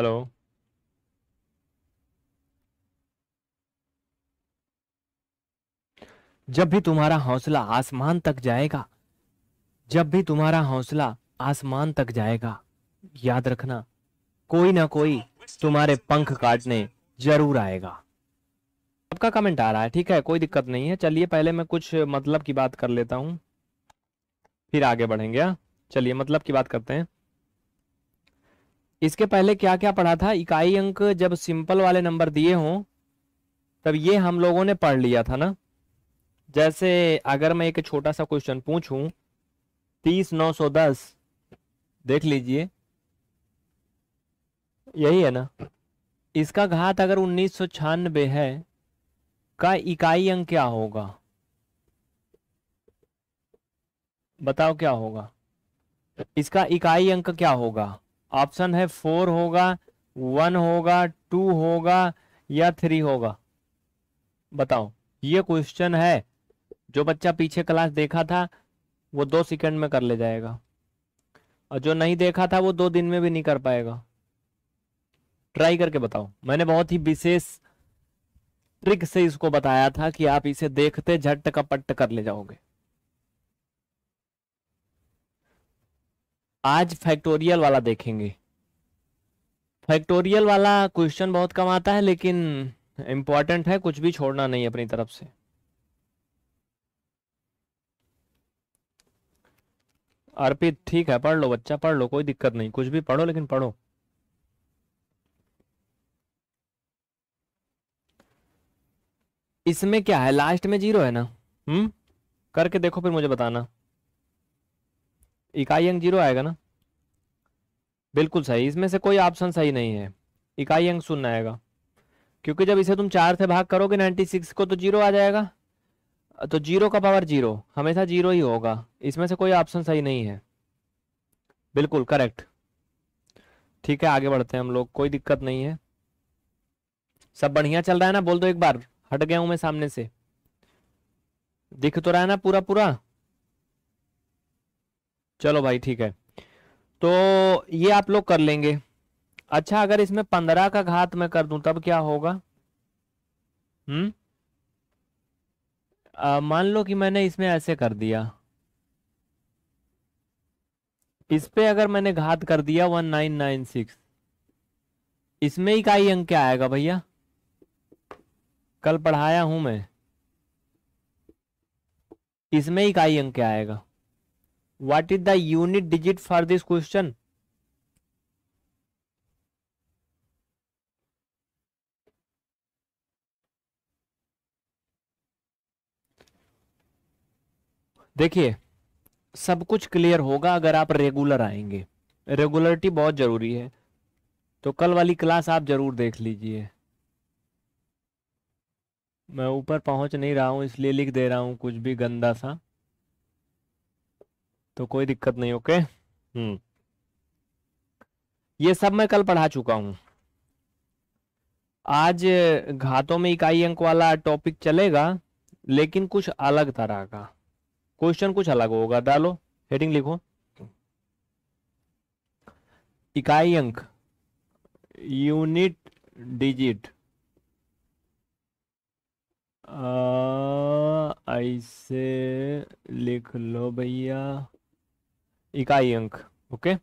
Hello जब भी तुम्हारा हौसला आसमान तक जाएगा जब भी तुम्हारा हौसला आसमान तक जाएगा याद रखना कोई ना कोई तुम्हारे पंख काटने जरूर आएगा आपका कमेंट आ रहा है ठीक है कोई दिक्कत नहीं है चलिए पहले मैं कुछ मतलब की बात कर लेता हूँ फिर आगे बढ़ेंगे हाँ? चलिए मतलब की बात करते हैं इसके पहले क्या क्या पढ़ा था इकाई अंक जब सिंपल वाले नंबर दिए हों तब ये हम लोगों ने पढ़ लिया था ना जैसे अगर मैं एक छोटा सा क्वेश्चन पूछूं तीस नौ सौ दस देख लीजिए यही है ना इसका घात अगर उन्नीस सौ छियानबे है का इकाई अंक क्या होगा बताओ क्या होगा इसका इकाई अंक क्या होगा ऑप्शन है फोर होगा वन होगा टू होगा या थ्री होगा बताओ ये क्वेश्चन है जो बच्चा पीछे क्लास देखा था वो दो सेकंड में कर ले जाएगा और जो नहीं देखा था वो दो दिन में भी नहीं कर पाएगा ट्राई करके बताओ मैंने बहुत ही विशेष ट्रिक से इसको बताया था कि आप इसे देखते झट कपट कर ले जाओगे आज फैक्टोरियल वाला देखेंगे फैक्टोरियल वाला क्वेश्चन बहुत कम आता है लेकिन इंपॉर्टेंट है कुछ भी छोड़ना नहीं अपनी तरफ से अर्पित ठीक है पढ़ लो बच्चा पढ़ लो कोई दिक्कत नहीं कुछ भी पढ़ो लेकिन पढ़ो इसमें क्या है लास्ट में जीरो है ना हम्म करके देखो फिर मुझे बताना इकाई अंक जीरो आएगा ना बिल्कुल सही इसमें से कोई ऑप्शन सही नहीं है इकाई अंक शून्य आएगा क्योंकि जब इसे तुम चार से भाग करोगे नाइन्टी सिक्स को तो जीरो आ जाएगा तो जीरो का पावर जीरो हमेशा जीरो ही होगा इसमें से कोई ऑप्शन सही नहीं है बिल्कुल करेक्ट ठीक है आगे बढ़ते हैं हम लोग कोई दिक्कत नहीं है सब बढ़िया चल रहा है ना बोल दो एक बार हट गया हूं मैं सामने से दिख तो रहा है ना पूरा पूरा चलो भाई ठीक है तो ये आप लोग कर लेंगे अच्छा अगर इसमें पंद्रह का घात मैं कर दूं तब क्या होगा हम्म मान लो कि मैंने इसमें ऐसे कर दिया इस पे अगर मैंने घात कर दिया वन नाइन नाइन सिक्स इसमें इकाई अंक क्या आएगा भैया कल पढ़ाया हूं मैं इसमें इकाई अंक क्या आएगा what is the unit digit for this question देखिए सब कुछ क्लियर होगा अगर आप रेगुलर आएंगे रेगुलरिटी बहुत ज़रूरी है तो कल वाली क्लास आप ज़रूर देख लीजिए मैं ऊपर पहुंच नहीं रहा हूं इसलिए लिख दे रहा हूं कुछ भी गंदा सा तो कोई दिक्कत नहीं ओके हम्म ये सब मैं कल पढ़ा चुका हूं आज घातों में इकाई अंक वाला टॉपिक चलेगा लेकिन कुछ अलग तरह का क्वेश्चन कुछ अलग होगा डालो हेडिंग लिखो इकाई अंक यूनिट डिजिट ऐसे लिख लो भैया इकाई अंक ओके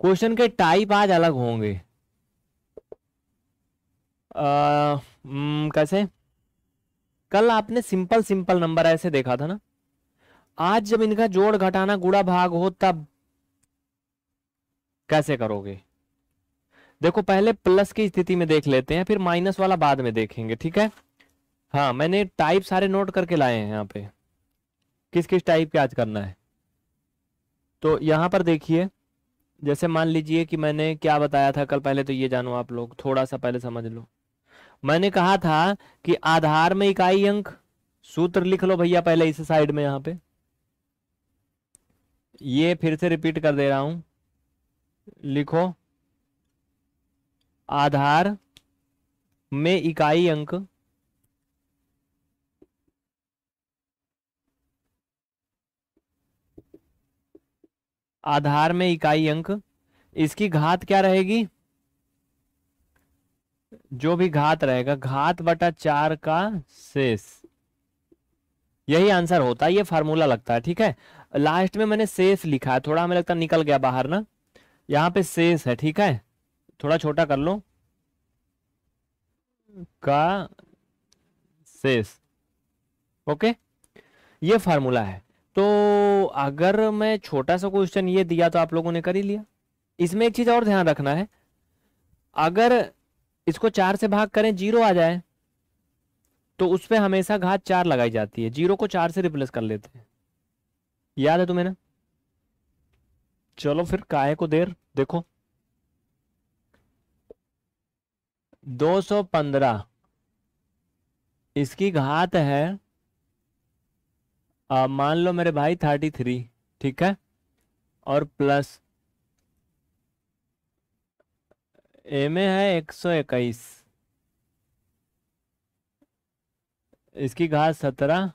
क्वेश्चन के टाइप आज अलग होंगे आ, हम्म, कैसे कल आपने सिंपल सिंपल नंबर ऐसे देखा था ना आज जब इनका जोड़ घटाना गुड़ा भाग हो तब कैसे करोगे देखो पहले प्लस की स्थिति में देख लेते हैं फिर माइनस वाला बाद में देखेंगे ठीक है हाँ मैंने टाइप सारे नोट करके लाए हैं यहाँ पे किस किस टाइप के आज करना है तो यहाँ पर देखिए जैसे मान लीजिए कि मैंने क्या बताया था कल पहले तो ये जानो आप लोग थोड़ा सा पहले समझ लो मैंने कहा था कि आधार में इकाई अंक सूत्र लिख लो भैया पहले इस साइड में यहाँ पे ये फिर से रिपीट कर दे रहा हूं लिखो आधार में इकाई अंक आधार में इकाई अंक इसकी घात क्या रहेगी जो भी घात रहेगा घात बटा चार का शेष यही आंसर होता है ये फार्मूला लगता है ठीक है लास्ट में मैंने शेष लिखा है थोड़ा हमें लगता है निकल गया बाहर ना यहां पे शेष है ठीक है थोड़ा छोटा कर लो का शेष ओके ये फार्मूला है तो अगर मैं छोटा सा क्वेश्चन ये दिया तो आप लोगों ने कर ही लिया इसमें एक चीज़ और ध्यान रखना है अगर इसको चार से भाग करें जीरो आ जाए तो उस पर हमेशा घात चार लगाई जाती है जीरो को चार से रिप्लेस कर लेते हैं याद है तुम्हें ना चलो फिर काय को देर देखो 215 इसकी घात है मान लो मेरे भाई थर्टी थ्री ठीक है और प्लस एम ए है एक सौ इक्कीस इसकी घात सत्रह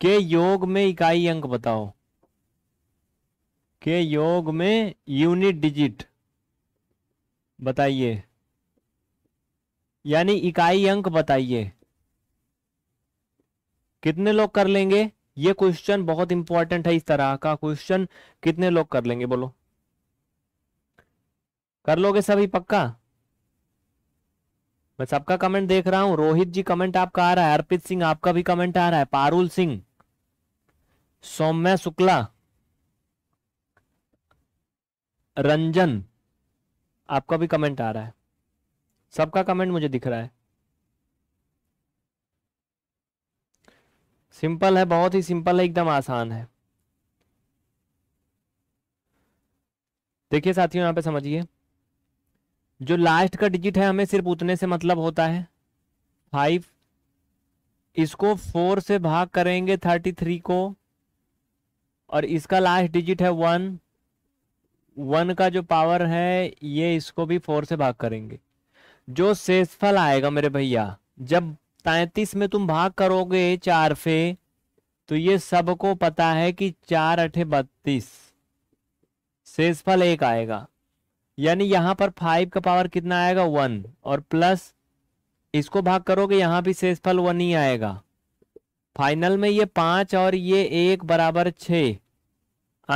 के योग में इकाई अंक बताओ के योग में यूनिट डिजिट बताइए यानी इकाई अंक बताइए कितने लोग कर लेंगे ये क्वेश्चन बहुत इंपॉर्टेंट है इस तरह का क्वेश्चन कितने लोग कर लेंगे बोलो कर लोगे सभी पक्का मैं सबका कमेंट देख रहा हूं रोहित जी कमेंट आपका आ रहा है अर्पित सिंह आपका भी कमेंट आ रहा है पारुल सिंह सौम्य शुक्ला रंजन आपका भी कमेंट आ रहा है सबका कमेंट मुझे दिख रहा है सिंपल है बहुत ही सिंपल है एकदम आसान है देखिए साथियों यहां पे समझिए जो लास्ट का डिजिट है हमें सिर्फ उतने से मतलब होता है फाइव इसको फोर से भाग करेंगे थर्टी थ्री को और इसका लास्ट डिजिट है वन वन का जो पावर है ये इसको भी फोर से भाग करेंगे जो सेसफल आएगा मेरे भैया जब तैतीस में तुम भाग करोगे चार से तो ये सबको पता है कि चार अठे बत्तीस शेषफल एक आएगा यानी यहां पर फाइव का पावर कितना आएगा वन और प्लस इसको भाग करोगे यहां भी शेषफल वन ही आएगा फाइनल में ये पांच और ये एक बराबर छ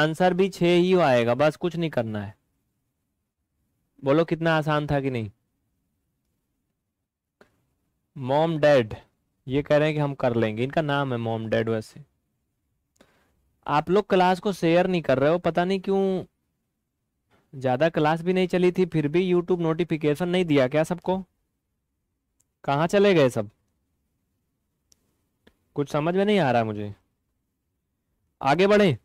आंसर भी छ ही आएगा बस कुछ नहीं करना है बोलो कितना आसान था कि नहीं मॉम डैड ये कह रहे हैं कि हम कर लेंगे इनका नाम है मॉम डैड वैसे आप लोग क्लास को शेयर नहीं कर रहे हो पता नहीं क्यों ज़्यादा क्लास भी नहीं चली थी फिर भी यूट्यूब नोटिफिकेशन नहीं दिया क्या सबको कहाँ चले गए सब कुछ समझ में नहीं आ रहा मुझे आगे बढ़े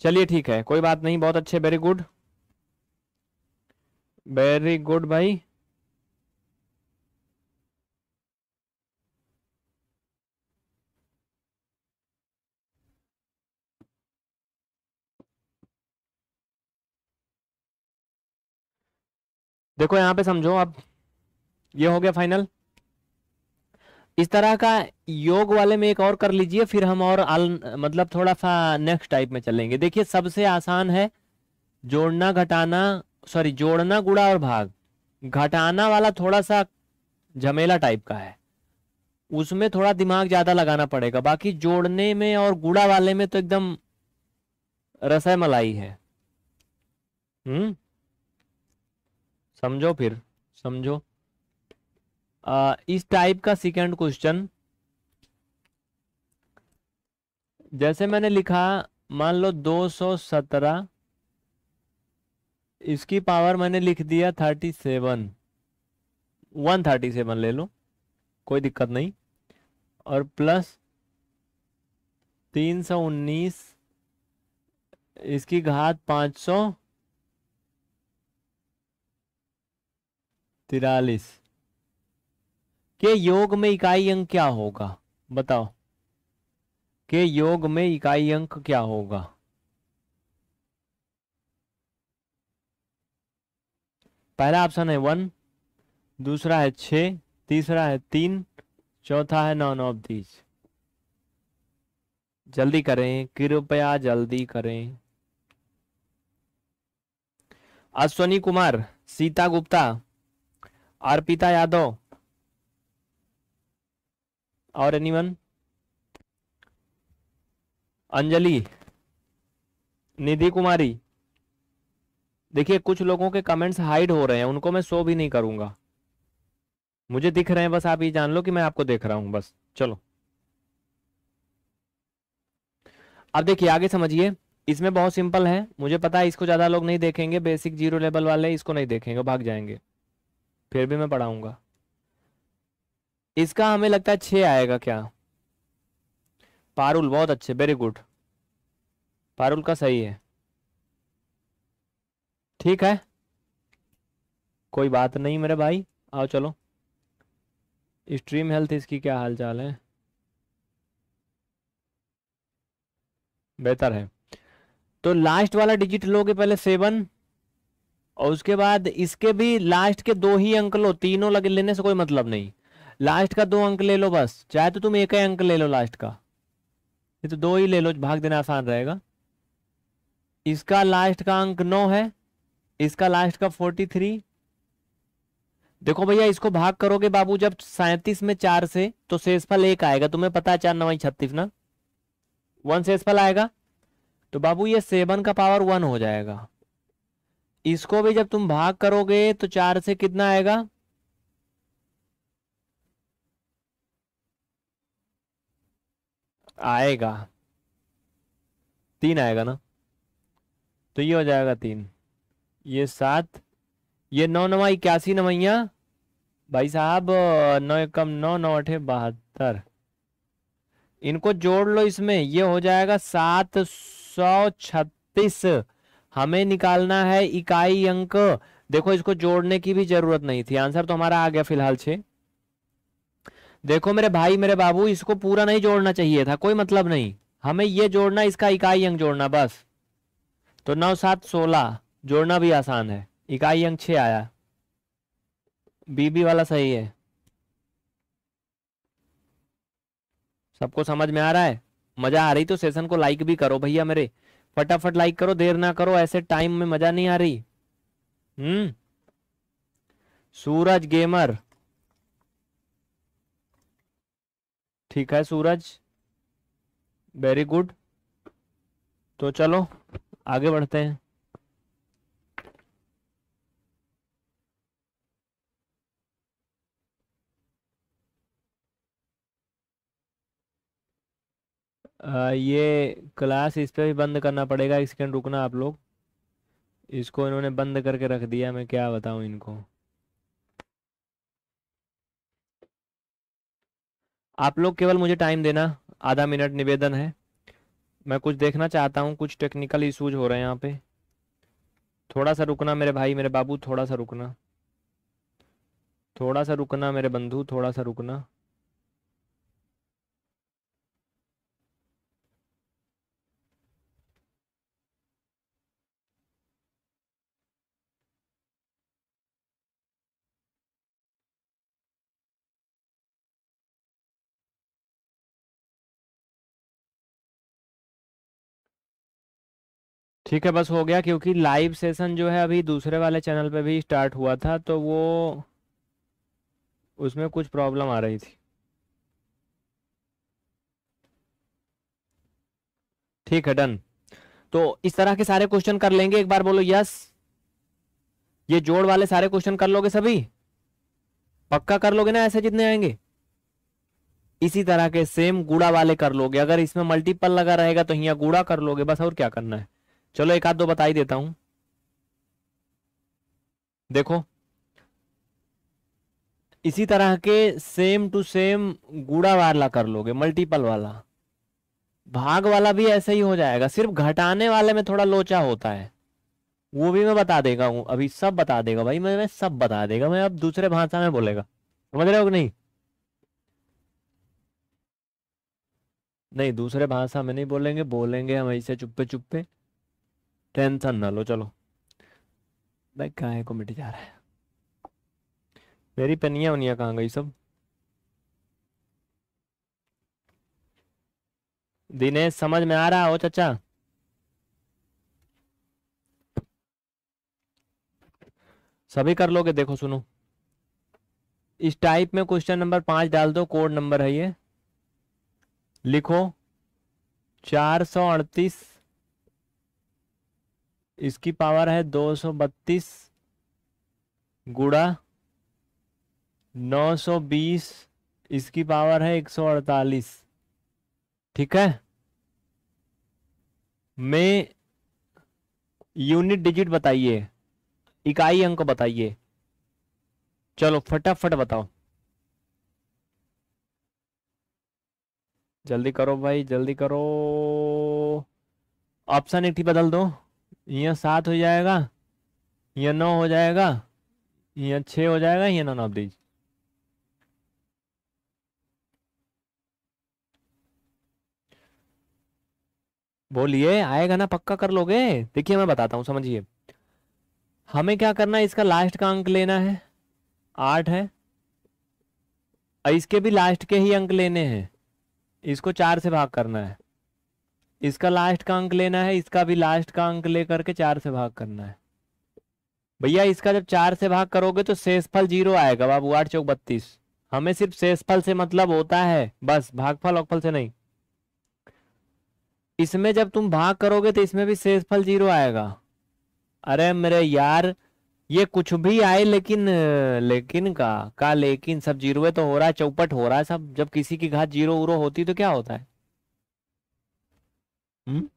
चलिए ठीक है कोई बात नहीं बहुत अच्छे वेरी गुड वेरी गुड भाई देखो यहां पे समझो अब ये हो गया फाइनल इस तरह का योग वाले में एक और कर लीजिए फिर हम और आल, मतलब थोड़ा सा नेक्स्ट टाइप में चलेंगे देखिए सबसे आसान है जोड़ना घटाना सॉरी जोड़ना गुड़ा और भाग घटाना वाला थोड़ा सा झमेला टाइप का है उसमें थोड़ा दिमाग ज्यादा लगाना पड़ेगा बाकी जोड़ने में और गुड़ा वाले में तो एकदम मलाई है हम्म समझो फिर समझो इस टाइप का सेकेंड क्वेश्चन जैसे मैंने लिखा मान लो 217 इसकी पावर मैंने लिख दिया 37 137 ले लो कोई दिक्कत नहीं और प्लस 319 इसकी घात 500 तिरालीस के योग में इकाई अंक क्या होगा बताओ के योग में इकाई अंक क्या होगा पहला ऑप्शन है वन दूसरा है छ तीसरा है तीन चौथा है नॉन ऑफ दीज जल्दी करें कृपया जल्दी करें अश्वनी कुमार सीता गुप्ता अर्पिता यादव और एनीवन अंजलि निधि कुमारी देखिए कुछ लोगों के कमेंट्स हाइड हो रहे हैं उनको मैं शो भी नहीं करूंगा मुझे दिख रहे हैं बस आप ये जान लो कि मैं आपको देख रहा हूं बस चलो अब देखिए आगे समझिए इसमें बहुत सिंपल है मुझे पता है इसको ज्यादा लोग नहीं देखेंगे बेसिक जीरो लेवल वाले इसको नहीं देखेंगे भाग जाएंगे फिर भी मैं पढ़ाऊंगा इसका हमें लगता है छ आएगा क्या पारुल बहुत अच्छे वेरी गुड पारुल का सही है ठीक है कोई बात नहीं मेरे भाई आओ चलो स्ट्रीम हेल्थ इसकी क्या हाल चाल है बेहतर है तो लास्ट वाला डिजिट लोगे पहले सेवन और उसके बाद इसके भी लास्ट के दो ही अंक लो तीनों लगे लेने से कोई मतलब नहीं लास्ट का दो अंक ले लो बस चाहे तो तुम एक ही अंक ले लो लास्ट का ये तो दो ही ले लो भाग देना आसान रहेगा इसका लास्ट का अंक नौ है इसका लास्ट का फोर्टी थ्री देखो भैया इसको भाग करोगे बाबू जब सैंतीस में चार से तो शेषफल एक आएगा तुम्हें पता है चार नवाई छत्तीस ना वन शेषफल आएगा तो बाबू ये सेवन का पावर वन हो जाएगा इसको भी जब तुम भाग करोगे तो चार से कितना आएगा आएगा तीन आएगा ना तो ये हो जाएगा तीन ये सात ये नौ नवा इक्यासी नवैया भाई साहब नौ एकम नौ नौ अठे बहत्तर इनको जोड़ लो इसमें ये हो जाएगा सात सौ छत्तीस हमें निकालना है इकाई अंक देखो इसको जोड़ने की भी जरूरत नहीं थी आंसर तो हमारा आ गया फिलहाल छे देखो मेरे भाई मेरे बाबू इसको पूरा नहीं जोड़ना चाहिए था कोई मतलब नहीं हमें ये जोड़ना इसका इकाई अंक जोड़ना बस तो नौ सात सोलह जोड़ना भी आसान है इकाई अंक छे आया बीबी वाला सही है सबको समझ में आ रहा है मजा आ रही तो सेशन को लाइक भी करो भैया मेरे फटाफट लाइक करो देर ना करो ऐसे टाइम में मजा नहीं आ रही हम्म सूरज गेमर ठीक है सूरज वेरी गुड तो चलो आगे बढ़ते हैं आ, ये क्लास इस पर भी बंद करना पड़ेगा एक सेकेंड रुकना आप लोग इसको इन्होंने बंद करके रख दिया मैं क्या बताऊँ इनको आप लोग केवल मुझे टाइम देना आधा मिनट निवेदन है मैं कुछ देखना चाहता हूँ कुछ टेक्निकल इशूज हो रहे हैं यहाँ पे थोड़ा सा रुकना मेरे भाई मेरे बाबू थोड़ा सा रुकना थोड़ा सा रुकना मेरे बंधु थोड़ा सा रुकना ठीक है बस हो गया क्योंकि लाइव सेशन जो है अभी दूसरे वाले चैनल पे भी स्टार्ट हुआ था तो वो उसमें कुछ प्रॉब्लम आ रही थी ठीक है डन तो इस तरह के सारे क्वेश्चन कर लेंगे एक बार बोलो यस ये जोड़ वाले सारे क्वेश्चन कर लोगे सभी पक्का कर लोगे ना ऐसे जितने आएंगे इसी तरह के सेम गुड़ा वाले कर लोगे अगर इसमें मल्टीपल लगा रहेगा तो यहाँ गुड़ा कर लोगे बस और क्या करना है चलो एक आध दो बता ही देता हूं देखो इसी तरह के सेम टू सेम गुड़ा वाला कर लोगे मल्टीपल वाला भाग वाला भी ऐसे ही हो जाएगा सिर्फ घटाने वाले में थोड़ा लोचा होता है वो भी मैं बता देगा हूं अभी सब बता देगा भाई मैं, मैं सब बता देगा मैं अब दूसरे भाषा में बोलेगा समझ रहे हो नहीं नहीं दूसरे भाषा में नहीं बोलेंगे बोलेंगे हम ऐसे चुप्पे चुप्पे टेंशन ना लो चलो भाई कहाँ को मिट जा रहा है मेरी पनिया उनिया कहाँ गई सब दिनेश समझ में आ रहा हो चचा सभी कर लोगे देखो सुनो इस टाइप में क्वेश्चन नंबर पांच डाल दो कोड नंबर है ये लिखो चार सौ अड़तीस इसकी पावर है दो सौ बत्तीस गुड़ा नौ सौ बीस इसकी पावर है एक सौ अड़तालीस ठीक है मैं यूनिट डिजिट बताइए इकाई अंक बताइए चलो फटाफट बताओ जल्दी करो भाई जल्दी करो ऑप्शन एक ही बदल दो यह सात हो जाएगा यह नौ हो जाएगा यह छ हो जाएगा यह नौ ऑफ दीज बोलिए आएगा ना पक्का कर लोगे देखिए मैं बताता हूं समझिए हमें क्या करना है इसका लास्ट का अंक लेना है आठ है इसके भी लास्ट के ही अंक लेने हैं इसको चार से भाग करना है इसका लास्ट का अंक लेना है इसका भी लास्ट का अंक लेकर के चार से भाग करना है भैया इसका जब चार से भाग करोगे तो शेषफल जीरो आएगा बाबू आठ चौक बत्तीस हमें सिर्फ शेषफल से मतलब होता है बस भागफल औकफल से नहीं इसमें जब तुम भाग करोगे तो इसमें भी शेषफल जीरो आएगा अरे मेरे यार ये कुछ भी आए लेकिन लेकिन का का लेकिन सब जीरो तो हो रहा है चौपट हो रहा है सब जब किसी की घात जीरो उरो होती तो क्या होता है हम्म?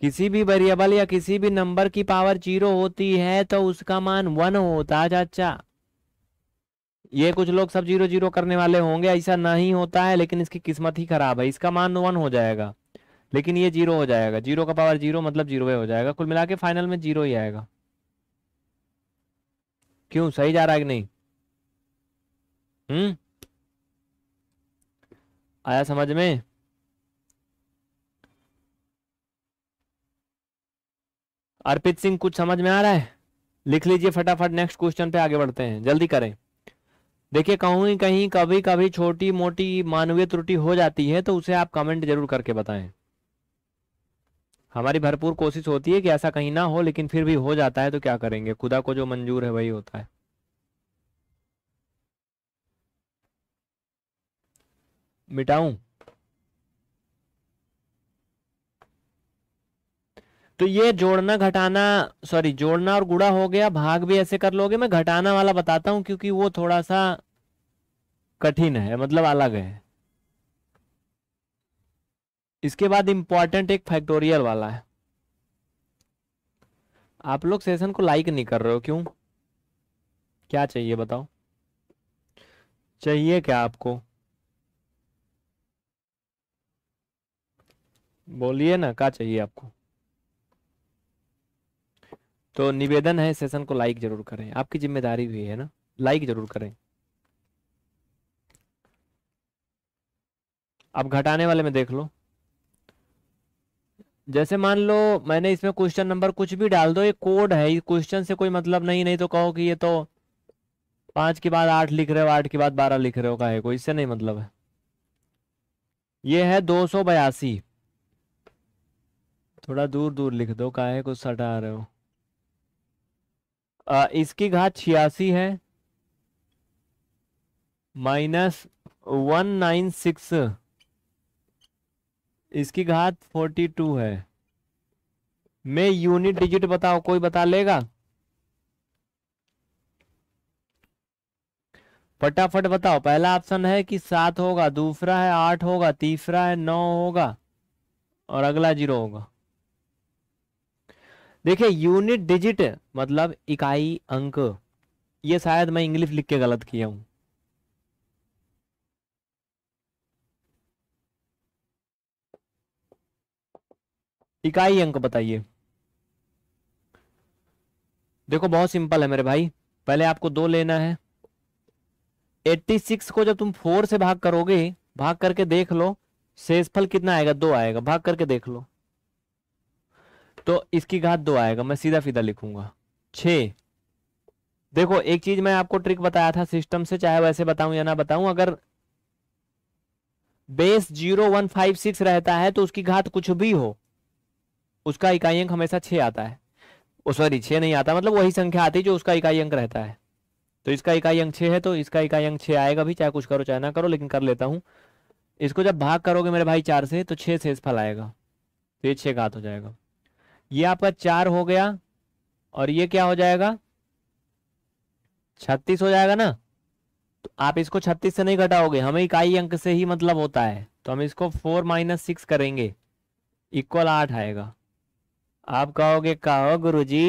किसी भी वेरिएबल या किसी भी नंबर की पावर जीरो होती है तो उसका मान वन होता है चाचा ये कुछ लोग सब जीरो जीरो करने वाले होंगे ऐसा नहीं होता है लेकिन इसकी किस्मत ही खराब है इसका मान वन हो जाएगा लेकिन ये जीरो हो जाएगा जीरो का पावर जीरो मतलब जीरो हो जाएगा कुल मिला के फाइनल में जीरो ही आएगा क्यों सही जा रहा है कि नहीं हम्म आया समझ में अर्पित सिंह कुछ समझ में आ रहा है लिख लीजिए फटाफट नेक्स्ट क्वेश्चन पे आगे बढ़ते हैं जल्दी करें देखिए कहीं कहीं कभी कभी छोटी मोटी मानवीय त्रुटि हो जाती है तो उसे आप कमेंट जरूर करके बताएं हमारी भरपूर कोशिश होती है कि ऐसा कहीं ना हो लेकिन फिर भी हो जाता है तो क्या करेंगे खुदा को जो मंजूर है वही होता है मिटाऊं तो ये जोड़ना घटाना सॉरी जोड़ना और गुड़ा हो गया भाग भी ऐसे कर लोगे मैं घटाना वाला बताता हूँ क्योंकि वो थोड़ा सा कठिन है मतलब अलग है इसके बाद इंपॉर्टेंट एक फैक्टोरियल वाला है आप लोग सेशन को लाइक नहीं कर रहे हो क्यों क्या चाहिए बताओ चाहिए क्या आपको बोलिए ना क्या चाहिए आपको तो निवेदन है सेशन को लाइक जरूर करें आपकी जिम्मेदारी भी है ना लाइक जरूर करें अब घटाने वाले में देख लो जैसे मान लो मैंने इसमें क्वेश्चन नंबर कुछ भी डाल दो ये कोड है ये क्वेश्चन से कोई मतलब नहीं नहीं तो कहो कि ये तो पांच के बाद आठ लिख रहे हो आठ के बाद बारह लिख रहे हो का है कोई इससे नहीं मतलब है ये है दो सौ बयासी थोड़ा दूर दूर लिख दो काहे कुछ सटा रहे हो इसकी घात छियासी है माइनस वन नाइन सिक्स इसकी घात फोर्टी टू है मैं यूनिट डिजिट बताओ कोई बता लेगा फटाफट बताओ पहला ऑप्शन है कि सात होगा दूसरा है आठ होगा तीसरा है नौ होगा और अगला जीरो होगा देखिए यूनिट डिजिट मतलब इकाई अंक ये शायद मैं इंग्लिश लिख के गलत किया हूं इकाई अंक बताइए देखो बहुत सिंपल है मेरे भाई पहले आपको दो लेना है 86 को जब तुम फोर से भाग करोगे भाग करके देख लो शेषफल कितना आएगा दो आएगा भाग करके देख लो तो इसकी घात दो आएगा मैं सीधा सीधा लिखूंगा छ देखो एक चीज मैं आपको ट्रिक बताया था सिस्टम से चाहे वैसे बताऊं या ना बताऊं अगर base zero one five six रहता है तो उसकी घात कुछ भी हो उसका इकाई अंक हमेशा छः आता है सॉरी छः नहीं आता मतलब वही संख्या आती है जो उसका इकाई अंक रहता है तो इसका इकाई अंक छः है तो इसका इकाई अंक छः आएगा भी चाहे कुछ करो चाहे ना करो लेकिन कर लेता हूँ इसको जब भाग करोगे मेरे भाई चार से तो से फल आएगा तो ये छः घात हो जाएगा ये आपका चार हो गया और ये क्या हो जाएगा छत्तीस हो जाएगा ना तो आप इसको छत्तीस से नहीं घटाओगे हमें इकाई अंक से ही मतलब होता है तो हम इसको फोर माइनस सिक्स करेंगे इक्वल आठ आएगा आप कहोगे कहो गुरु जी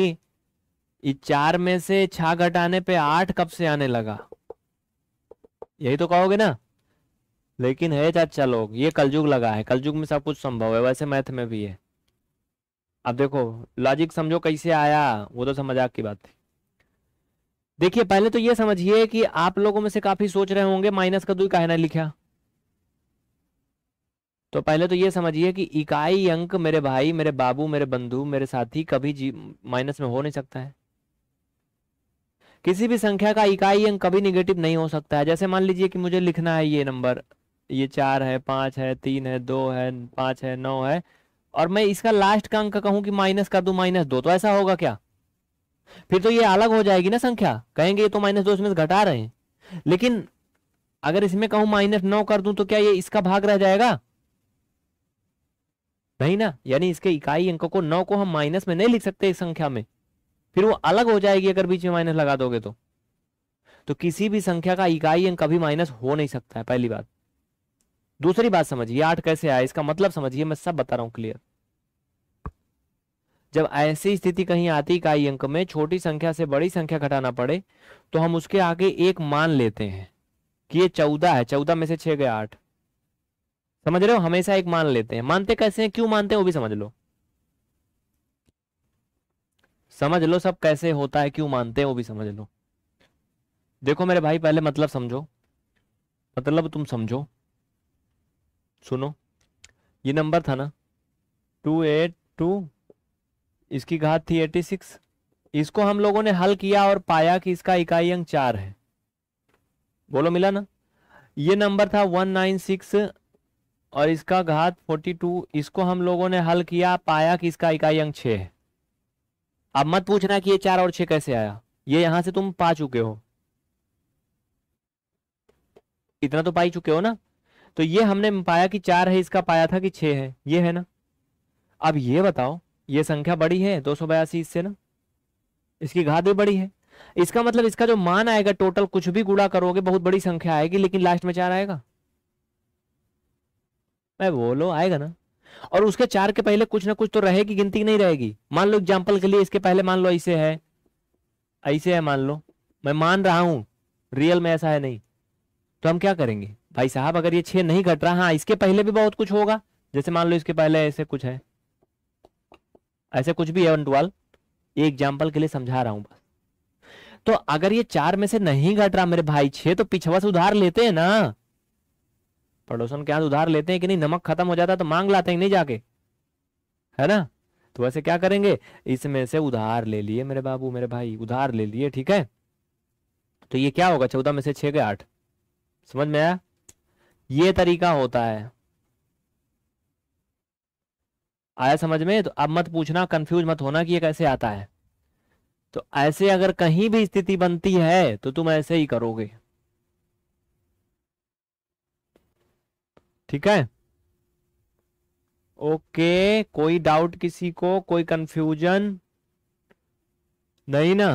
ये चार में से छा घटाने पे आठ कब से आने लगा यही तो कहोगे ना लेकिन है चाचा लोग ये कलजुग लगा है कलजुग में सब कुछ संभव है वैसे मैथ में भी है अब देखो लॉजिक समझो कैसे आया वो तो समझ की बात थी देखिए पहले तो ये समझिए कि आप लोगों में से काफी सोच रहे होंगे माइनस का दुई तो कहना लिखा तो पहले तो ये समझिए कि इकाई अंक मेरे भाई मेरे बाबू मेरे बंधु मेरे साथी कभी जी माइनस में हो नहीं सकता है किसी भी संख्या का इकाई अंक कभी निगेटिव नहीं हो सकता है जैसे मान लीजिए कि मुझे लिखना है ये नंबर ये चार है पांच है तीन है दो है पांच है नौ है और मैं इसका लास्ट का अंक कहूं कि माइनस कर दू माइनस दो तो ऐसा होगा क्या फिर तो ये अलग हो जाएगी ना संख्या कहेंगे ये तो माइनस दो इसमें घटा रहे हैं लेकिन अगर इसमें कहूं माइनस नौ कर दूं तो क्या ये इसका भाग रह जाएगा नहीं ना यानी इसके इकाई अंक को नौ को हम माइनस में नहीं लिख सकते इस संख्या में फिर वो अलग हो जाएगी अगर बीच में माइनस लगा दोगे तो तो किसी भी संख्या का इकाई अंक कभी माइनस हो नहीं सकता है पहली बात दूसरी बात समझिए आठ कैसे आया इसका मतलब समझिए मैं सब बता रहा हूं क्लियर जब ऐसी स्थिति कहीं आती इकाई अंक में छोटी संख्या से बड़ी संख्या घटाना पड़े तो हम उसके आगे एक मान लेते हैं कि ये चौदह है चौदह में से छह गए आठ समझ रहे हो हमेशा एक मान लेते हैं मानते कैसे हैं क्यों मानते हैं वो भी समझ लो समझ लो सब कैसे होता है क्यों मानते हैं वो भी समझ लो देखो मेरे भाई पहले मतलब समझो मतलब तुम समझो सुनो ये नंबर था ना टू एट टू इसकी घात थी एटी सिक्स इसको हम लोगों ने हल किया और पाया कि इसका इकाई अंक चार है बोलो मिला ना ये नंबर था वन नाइन सिक्स और इसका घात फोर्टी टू इसको हम लोगों ने हल किया पाया कि इसका इकाई अंक छे है अब मत पूछना कि ये चार और छ कैसे आया ये यहां से तुम पा चुके हो इतना तो पाई चुके हो ना तो ये हमने पाया कि चार है इसका पाया था कि छह है ये है ना अब ये बताओ ये संख्या बड़ी है दो सौ बयासी इससे ना इसकी घात भी बड़ी है इसका मतलब इसका जो मान आएगा टोटल कुछ भी गुड़ा करोगे बहुत बड़ी संख्या आएगी लेकिन लास्ट में चार आएगा मैं बोलो आएगा ना और उसके चार के पहले कुछ ना कुछ तो रहेगी गिनती नहीं रहेगी मान लो एग्जाम्पल के लिए इसके पहले मान लो ऐसे है ऐसे है मान लो मैं मान रहा हूं रियल में ऐसा है नहीं तो हम क्या करेंगे भाई साहब अगर ये छह नहीं घट रहा हाँ इसके पहले भी बहुत कुछ होगा जैसे मान लो इसके पहले ऐसे कुछ है ऐसे कुछ भी है वन ट्वेल्व ये एग्जाम्पल के लिए समझा रहा हूं बस तो अगर ये चार में से नहीं घट रहा मेरे भाई छे तो पिछवा से उधार लेते हैं ना पड़ोसन के हाथ उधार लेते हैं कि नहीं नमक खत्म हो जाता तो मांग लाते हैं नहीं जाके है ना तो वैसे क्या करेंगे इसमें से उधार ले लिए मेरे बाबू मेरे भाई उधार ले लिए ठीक है तो ये क्या होगा चौदह में से छे गए आठ समझ में आया ये तरीका होता है आया समझ में तो अब मत पूछना कंफ्यूज मत होना कि ये कैसे आता है तो ऐसे अगर कहीं भी स्थिति बनती है तो तुम ऐसे ही करोगे ठीक है ओके कोई डाउट किसी को कोई कंफ्यूजन नहीं ना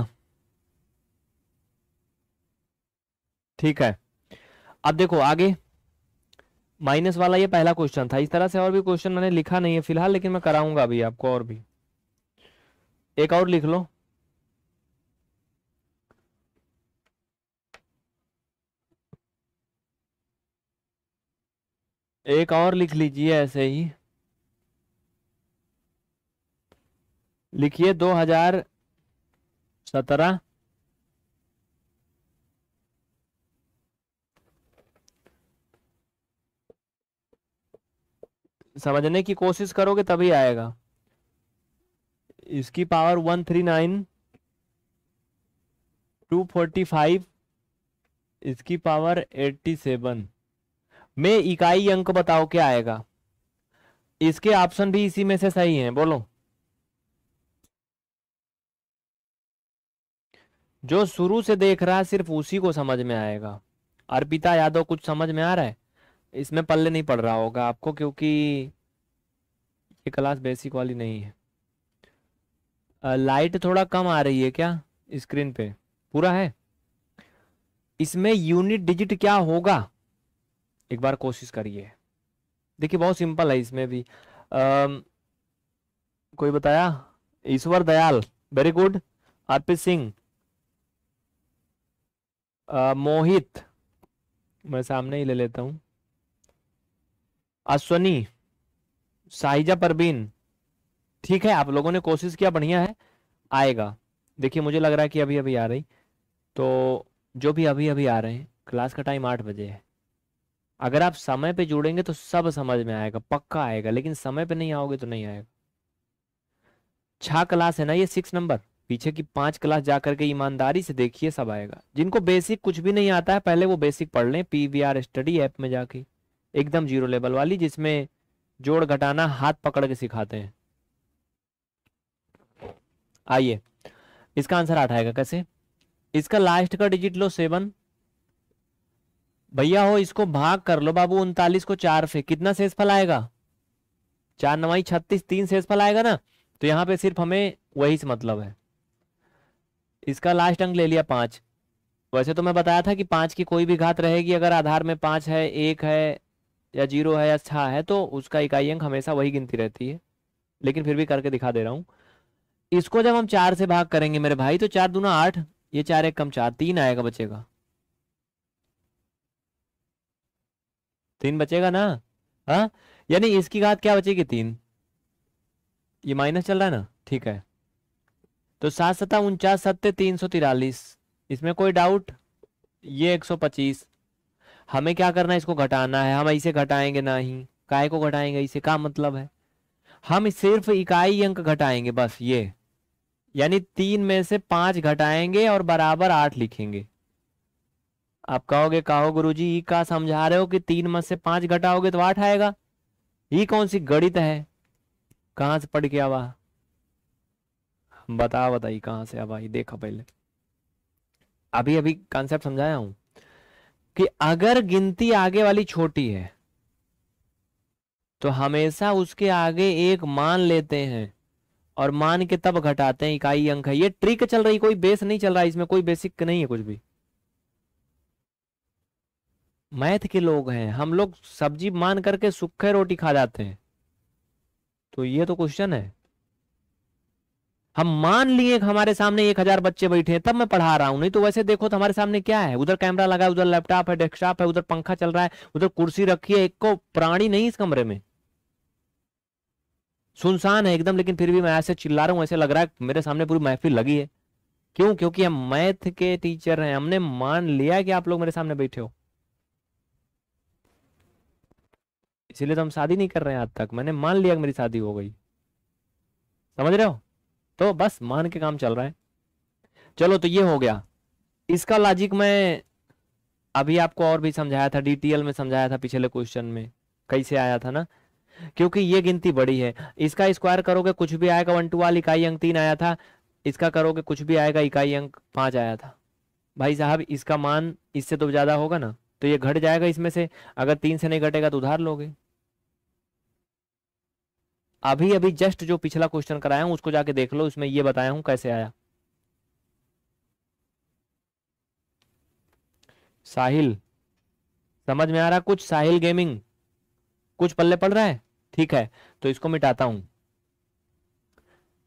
ठीक है अब देखो आगे माइनस वाला ये पहला क्वेश्चन था इस तरह से और भी क्वेश्चन मैंने लिखा नहीं है फिलहाल लेकिन मैं कराऊंगा अभी आपको और भी एक और लिख लो एक और लिख लीजिए ऐसे ही लिखिए दो हजार सत्रह समझने की कोशिश करोगे तभी आएगा इसकी power one three nine two forty five इसकी पावर एट्टी सेवन में इकाई अंक बताओ क्या आएगा इसके ऑप्शन भी इसी में से सही हैं बोलो जो शुरू से देख रहा है सिर्फ उसी को समझ में आएगा अर्पिता यादव कुछ समझ में आ रहा है इसमें पल्ले नहीं पड़ रहा होगा आपको क्योंकि ये क्लास बेसिक वाली नहीं है लाइट थोड़ा कम आ रही है क्या स्क्रीन पे पूरा है इसमें यूनिट डिजिट क्या होगा एक बार कोशिश करिए देखिए बहुत सिंपल है इसमें भी आ, कोई बताया ईश्वर दयाल वेरी गुड अर्पित सिंह मोहित मैं सामने ही ले लेता हूं अश्वनी साहिजा परवीन ठीक है आप लोगों ने कोशिश किया बढ़िया है आएगा देखिए मुझे लग रहा है कि अभी अभी आ रही तो जो भी अभी अभी आ रहे हैं क्लास का टाइम आठ बजे है अगर आप समय पे जुड़ेंगे तो सब समझ में आएगा पक्का आएगा लेकिन समय पे नहीं आओगे तो नहीं आएगा छह क्लास है ना ये सिक्स नंबर पीछे की पांच क्लास जा करके ईमानदारी से देखिए सब आएगा जिनको बेसिक कुछ भी नहीं आता है पहले वो बेसिक पढ़ लें पी स्टडी ऐप में जाके एकदम जीरो लेवल वाली जिसमें जोड़ घटाना हाथ पकड़ के सिखाते हैं आइए इसका आंसर आठ आएगा कैसे इसका लास्ट का डिजिट लो सेवन भैया हो इसको भाग कर लो बाबू उनतालीस को चार से कितना फल आएगा चार नवाई छत्तीस तीन शेष फल आएगा ना तो यहां पे सिर्फ हमें वही से मतलब है इसका लास्ट अंक ले लिया पांच वैसे तो मैं बताया था कि पांच की कोई भी घात रहेगी अगर आधार में पांच है एक है या जीरो है या छः है तो उसका इकाई अंक हमेशा वही गिनती रहती है लेकिन फिर भी करके दिखा दे रहा हूँ इसको जब हम चार से भाग करेंगे मेरे भाई तो चार दूना आठ ये चार एक कम चार तीन आएगा बचेगा तीन बचेगा ना हाँ यानी इसकी घात क्या बचेगी तीन ये माइनस चल रहा है ना ठीक है तो सात सता उनचास सत्य तीन सौ तिरालीस इसमें कोई डाउट ये एक सौ पच्चीस हमें क्या करना है इसको घटाना है हम इसे घटाएंगे ना ही काय को घटाएंगे इसे का मतलब है हम सिर्फ इकाई अंक घटाएंगे बस ये यानी तीन में से पांच घटाएंगे और बराबर आठ लिखेंगे आप कहोगे कहो गुरु जी का समझा रहे हो कि तीन में से पांच घटाओगे तो आठ आएगा ये कौन सी गणित है कहां से पढ़ के आवा बता बताई कहां से आवा ये देखा पहले अभी अभी कॉन्सेप्ट समझाया हूं कि अगर गिनती आगे वाली छोटी है तो हमेशा उसके आगे एक मान लेते हैं और मान के तब घटाते हैं इकाई अंक है ये ट्रिक चल रही कोई बेस नहीं चल रहा है इसमें कोई बेसिक नहीं है कुछ भी मैथ के लोग हैं हम लोग सब्जी मान करके सुखे रोटी खा जाते हैं तो ये तो क्वेश्चन है हम मान लिए हमारे सामने एक हजार बच्चे बैठे हैं तब मैं पढ़ा रहा हूँ नहीं तो वैसे देखो तो हमारे सामने क्या है उधर कैमरा लगा है उधर लैपटॉप है डेस्कटॉप है उधर पंखा चल रहा है उधर कुर्सी रखी है एक को प्राणी नहीं इस कमरे में सुनसान है एकदम लेकिन फिर भी मैं ऐसे चिल्ला रहा हूँ ऐसे लग रहा है मेरे सामने पूरी महफिल लगी है क्यों क्योंकि हम मैथ के टीचर हैं हमने मान लिया कि आप लोग मेरे सामने बैठे हो इसीलिए तो हम शादी नहीं कर रहे हैं आज तक मैंने मान लिया कि मेरी शादी हो गई समझ रहे हो तो बस मान के काम चल रहा है चलो तो ये हो गया इसका लॉजिक मैं अभी आपको और भी समझाया था डीटीएल में समझाया था पिछले क्वेश्चन में कैसे आया था ना क्योंकि ये गिनती बड़ी है इसका स्क्वायर करोगे कुछ भी आएगा वन टू वाल इकाई अंक तीन आया था इसका करोगे कुछ भी आएगा इकाई अंक पांच आया था भाई साहब इसका मान इससे तो ज़्यादा होगा ना तो ये घट जाएगा इसमें से अगर तीन से नहीं घटेगा तो उधार लोगे अभी अभी जस्ट जो पिछला क्वेश्चन कराया हूं उसको जाके देख लो उसमें ये बताया हूं कैसे आया साहिल समझ में आ रहा कुछ साहिल गेमिंग कुछ पल्ले पड़ रहा है ठीक है तो इसको मिटाता हूं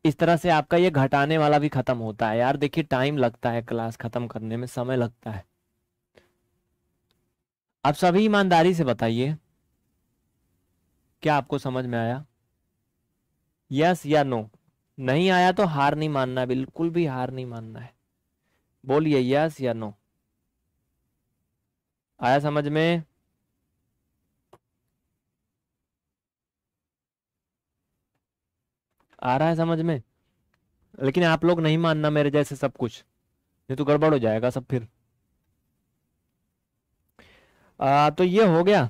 इस तरह से आपका ये घटाने वाला भी खत्म होता है यार देखिए टाइम लगता है क्लास खत्म करने में समय लगता है आप सभी ईमानदारी से बताइए क्या आपको समझ में आया यस या नो नहीं आया तो हार नहीं मानना बिल्कुल भी हार नहीं मानना है बोलिए यस या नो आया समझ में आ रहा है समझ में लेकिन आप लोग नहीं मानना मेरे जैसे सब कुछ नहीं तो गड़बड़ हो जाएगा सब फिर आ, तो ये हो गया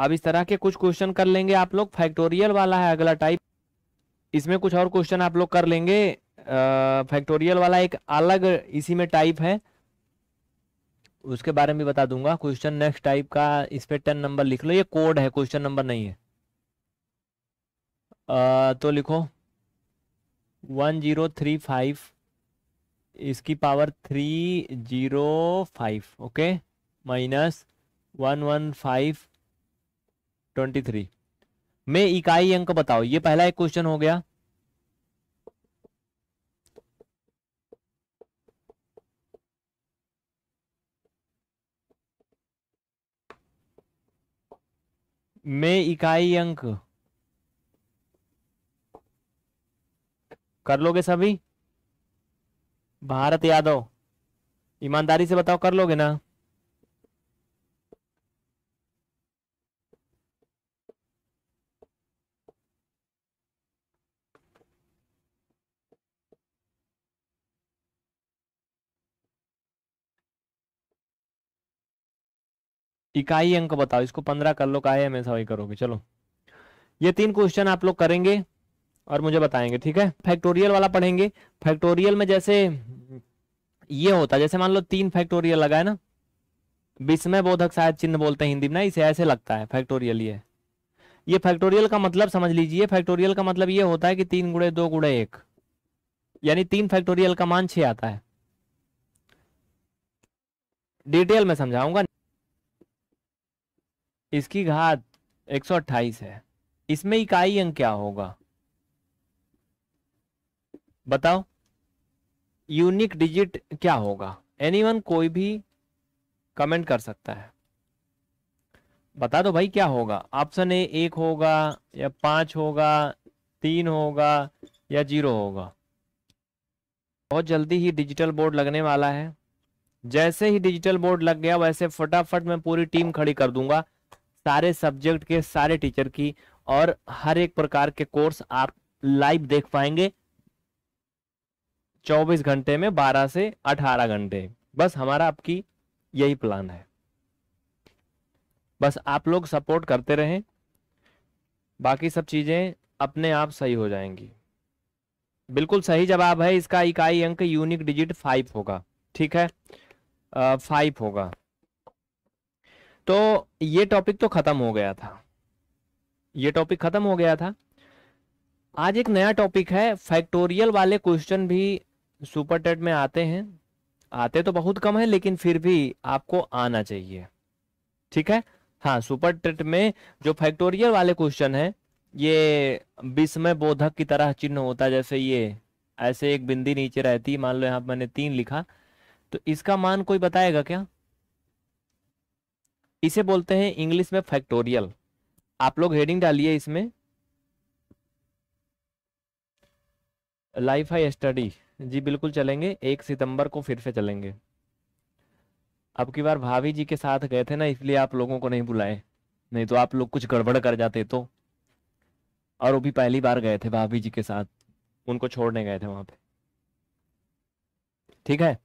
अब इस तरह के कुछ क्वेश्चन कर लेंगे आप लोग फैक्टोरियल वाला है अगला टाइप इसमें कुछ और क्वेश्चन आप लोग कर लेंगे फैक्टोरियल वाला एक अलग इसी में टाइप है उसके बारे में बता दूंगा क्वेश्चन नेक्स्ट टाइप का इस पर टेन नंबर लिख लो ये कोड है क्वेश्चन नंबर नहीं है आ, तो लिखो वन जीरो थ्री फाइव इसकी power three zero five okay minus one one five twenty three में इकाई अंक बताओ ये पहला एक क्वेश्चन हो गया में इकाई अंक कर लोगे सभी भारत यादव ईमानदारी से बताओ कर लोगे ना इकाई अंक बताओ इसको पंद्रह कर लो काहे हमेशा वही करोगे चलो ये तीन क्वेश्चन आप लोग करेंगे और मुझे बताएंगे ठीक है फैक्टोरियल वाला पढ़ेंगे फैक्टोरियल में जैसे ये होता है जैसे मान लो तीन फैक्टोरियल लगा है ना विस्मय बोधक शायद चिन्ह बोलते हैं हिंदी में ना इसे ऐसे लगता है फैक्टोरियल ये ये फैक्टोरियल का मतलब समझ लीजिए फैक्टोरियल का मतलब ये होता है कि तीन गुड़े दो गुड़े एक यानी तीन फैक्टोरियल का मान छ आता है डिटेल में समझाऊंगा इसकी घात 128 है इसमें इकाई अंक क्या होगा बताओ यूनिक डिजिट क्या होगा एनीवन कोई भी कमेंट कर सकता है बता दो भाई क्या होगा ऑप्शन ए एक होगा या पांच होगा तीन होगा या जीरो होगा बहुत जल्दी ही डिजिटल बोर्ड लगने वाला है जैसे ही डिजिटल बोर्ड लग गया वैसे फटाफट मैं पूरी टीम खड़ी कर दूंगा सारे सब्जेक्ट के सारे टीचर की और हर एक प्रकार के कोर्स आप लाइव देख पाएंगे 24 घंटे में 12 से 18 घंटे बस हमारा आपकी यही प्लान है बस आप लोग सपोर्ट करते रहें बाकी सब चीज़ें अपने आप सही हो जाएंगी बिल्कुल सही जवाब है इसका इकाई अंक यूनिक डिजिट फाइव होगा ठीक है फाइव होगा तो ये टॉपिक तो खत्म हो गया था ये टॉपिक खत्म हो गया था आज एक नया टॉपिक है फैक्टोरियल वाले क्वेश्चन भी सुपर टेट में आते हैं आते तो बहुत कम है लेकिन फिर भी आपको आना चाहिए ठीक है हाँ सुपर टेट में जो फैक्टोरियल वाले क्वेश्चन है ये विस्मय बोधक की तरह चिन्ह होता है जैसे ये ऐसे एक बिंदी नीचे रहती मान लो यहां मैंने तीन लिखा तो इसका मान कोई बताएगा क्या इसे बोलते हैं इंग्लिश में फैक्टोरियल आप लोग हेडिंग डालिए इसमें लाइफ हाई स्टडी जी बिल्कुल चलेंगे एक सितंबर को फिर से चलेंगे अब की बार भाभी जी के साथ गए थे ना इसलिए आप लोगों को नहीं बुलाए नहीं तो आप लोग कुछ गड़बड़ कर जाते तो और वो भी पहली बार गए थे भाभी जी के साथ उनको छोड़ने गए थे वहां पे ठीक है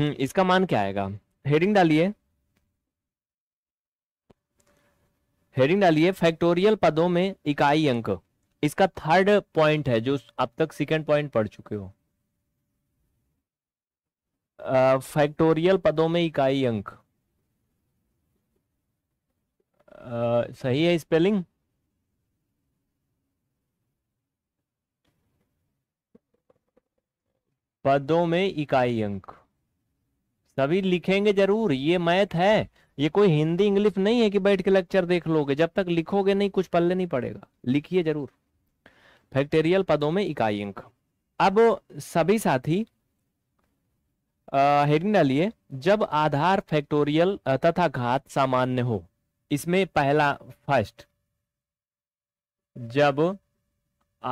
हम्म इसका मान क्या आएगा हेडिंग डालिए हेडिंग डालिए फैक्टोरियल पदों में इकाई अंक इसका थर्ड पॉइंट है जो अब तक सेकंड पॉइंट पढ़ चुके हो फैक्टोरियल पदों में इकाई अंक Uh, सही है स्पेलिंग पदों में इकाई अंक सभी लिखेंगे जरूर ये मैथ है ये कोई हिंदी इंग्लिश नहीं है कि बैठ के लेक्चर देख लोगे जब तक लिखोगे नहीं कुछ पल्ले नहीं पड़ेगा लिखिए जरूर फैक्टेरियल पदों में इकाई अंक अब सभी साथी हेडिंग डालिए जब आधार फैक्टोरियल तथा घात सामान्य हो इसमें पहला फर्स्ट जब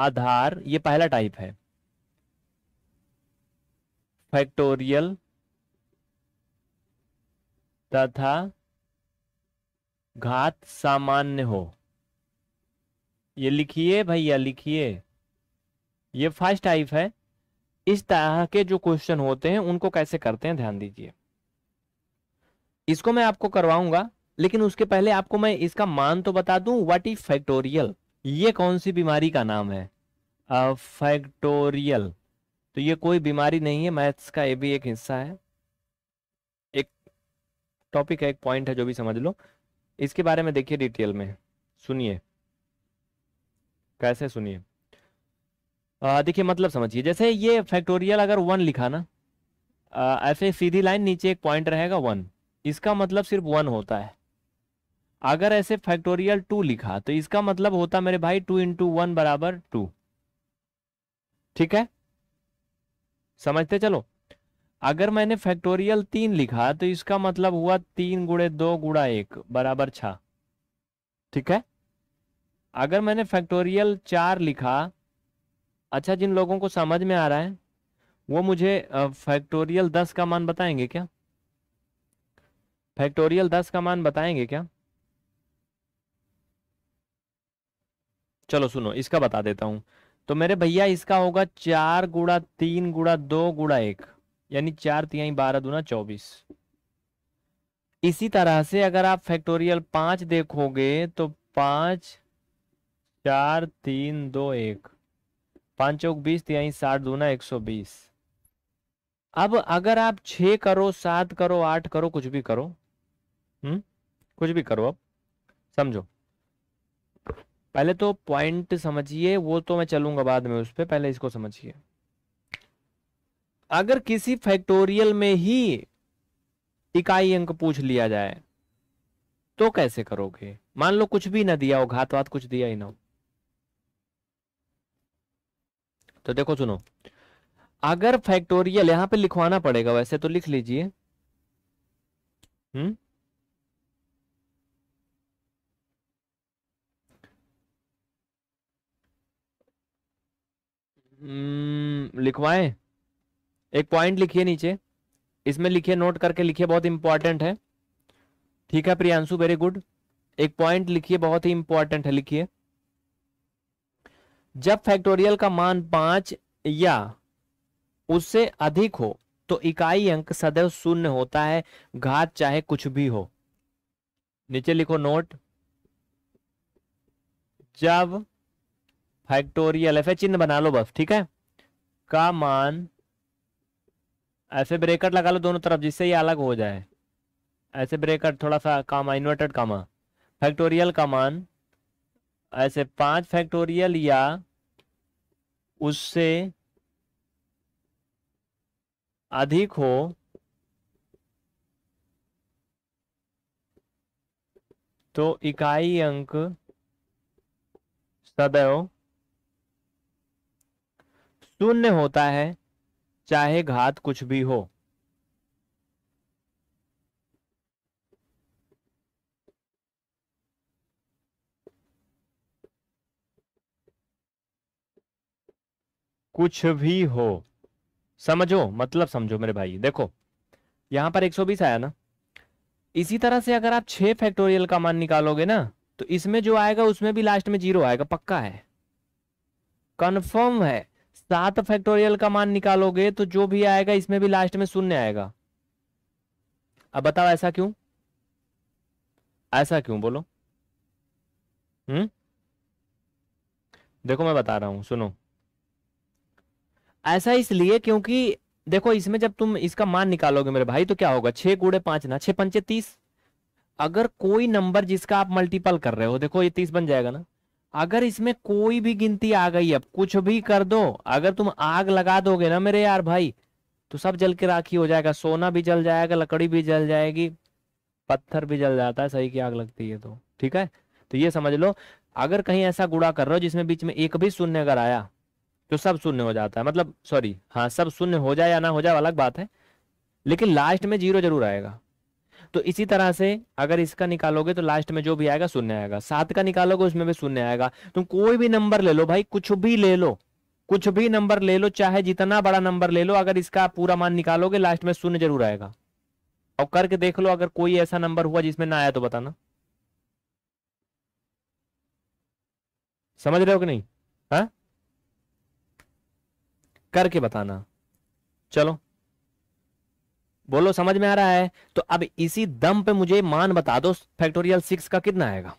आधार ये पहला टाइप है फैक्टोरियल तथा घात सामान्य हो ये लिखिए भैया लिखिए ये फर्स्ट टाइप है इस तरह के जो क्वेश्चन होते हैं उनको कैसे करते हैं ध्यान दीजिए इसको मैं आपको करवाऊंगा लेकिन उसके पहले आपको मैं इसका मान तो बता दूं व्हाट इज फैक्टोरियल ये कौन सी बीमारी का नाम है फैक्टोरियल तो ये कोई बीमारी नहीं है मैथ्स का ये भी एक हिस्सा है टॉपिक है एक पॉइंट है जो भी समझ लो इसके बारे में देखिए डिटेल में सुनिए कैसे सुनिए देखिए मतलब समझिए जैसे ये फैक्टोरियल अगर वन लिखा ना आ, ऐसे सीधी लाइन नीचे एक पॉइंट रहेगा वन इसका मतलब सिर्फ वन होता है अगर ऐसे फैक्टोरियल टू लिखा तो इसका मतलब होता मेरे भाई टू इंटू वन बराबर टू ठीक है समझते चलो अगर मैंने फैक्टोरियल तीन लिखा तो इसका मतलब हुआ तीन गुड़े दो गुड़ा एक बराबर छ ठीक है अगर मैंने फैक्टोरियल चार लिखा अच्छा जिन लोगों को समझ में आ रहा है वो मुझे फैक्टोरियल दस का मान बताएंगे क्या फैक्टोरियल दस का मान बताएंगे क्या चलो सुनो इसका बता देता हूं तो मेरे भैया इसका होगा चार गुड़ा तीन गुड़ा दो गुड़ा एक यानी चार तिहाई बारह दूना चौबीस इसी तरह से अगर आप फैक्टोरियल पांच देखोगे तो पांच चार तीन दो एक पांच चौक बीस तिहाई साठ दूना एक सौ बीस अब अगर आप छ करो सात करो आठ करो कुछ भी करो हम्म कुछ भी करो अब समझो पहले तो पॉइंट समझिए वो तो मैं चलूंगा बाद में उस पर पहले इसको समझिए अगर किसी फैक्टोरियल में ही इकाई अंक पूछ लिया जाए तो कैसे करोगे मान लो कुछ भी ना दिया हो घात वात कुछ दिया ही ना हो तो देखो सुनो अगर फैक्टोरियल यहां पे लिखवाना पड़ेगा वैसे तो लिख लीजिए हम्म, हम्म लिखवाएं एक पॉइंट लिखिए नीचे इसमें लिखिए नोट करके लिखिए बहुत इंपॉर्टेंट है ठीक है प्रियांशु वेरी गुड एक पॉइंट लिखिए बहुत ही इंपॉर्टेंट है लिखिए जब फैक्टोरियल का मान पांच या उससे अधिक हो तो इकाई अंक सदैव शून्य होता है घात चाहे कुछ भी हो नीचे लिखो नोट जब फैक्टोरियल एफ चिन्ह बना लो बस ठीक है का मान ऐसे ब्रेकट लगा लो दोनों तरफ जिससे ये अलग हो जाए ऐसे ब्रेकर थोड़ा सा कामा इन्वर्टेड कामा फैक्टोरियल का मान ऐसे पांच फैक्टोरियल या उससे अधिक हो तो इकाई अंक सदैव शून्य होता है चाहे घात कुछ भी हो कुछ भी हो समझो मतलब समझो मेरे भाई देखो यहां पर 120 आया ना इसी तरह से अगर आप 6 फैक्टोरियल का मान निकालोगे ना तो इसमें जो आएगा उसमें भी लास्ट में जीरो आएगा पक्का है कन्फर्म है सात फैक्टोरियल का मान निकालोगे तो जो भी आएगा इसमें भी लास्ट में शून्य आएगा अब बताओ ऐसा क्यों ऐसा क्यों बोलो हम्म देखो मैं बता रहा हूं सुनो ऐसा इसलिए क्योंकि देखो इसमें जब तुम इसका मान निकालोगे मेरे भाई तो क्या होगा छह गुड़े पांच ना छह पंचे तीस अगर कोई नंबर जिसका आप मल्टीपल कर रहे हो देखो ये तीस बन जाएगा ना अगर इसमें कोई भी गिनती आ गई अब कुछ भी कर दो अगर तुम आग लगा दोगे ना मेरे यार भाई तो सब जल के राखी हो जाएगा सोना भी जल जाएगा लकड़ी भी जल जाएगी पत्थर भी जल जाता है सही की आग लगती है तो ठीक है तो ये समझ लो अगर कहीं ऐसा गुड़ा कर रहे हो जिसमें बीच में एक भी शून्य अगर आया तो सब शून्य हो जाता है मतलब सॉरी हाँ सब शून्य हो जाए या ना हो जाए अलग बात है लेकिन लास्ट में जीरो जरूर आएगा तो इसी तरह से अगर इसका निकालोगे तो लास्ट में जो भी आएगा शून्य आएगा सात का निकालोगे उसमें भी शून्य आएगा तुम कोई भी नंबर ले लो भाई कुछ भी ले लो कुछ भी नंबर ले लो चाहे जितना बड़ा नंबर ले लो अगर इसका पूरा मान निकालोगे लास्ट में शून्य जरूर आएगा और करके देख लो अगर कोई ऐसा नंबर हुआ जिसमें ना आया तो बताना समझ रहे हो कि नहीं है हाँ? करके बताना चलो बोलो समझ में आ रहा है तो अब इसी दम पे मुझे मान बता दो फैक्टोरियल सिक्स का कितना आएगा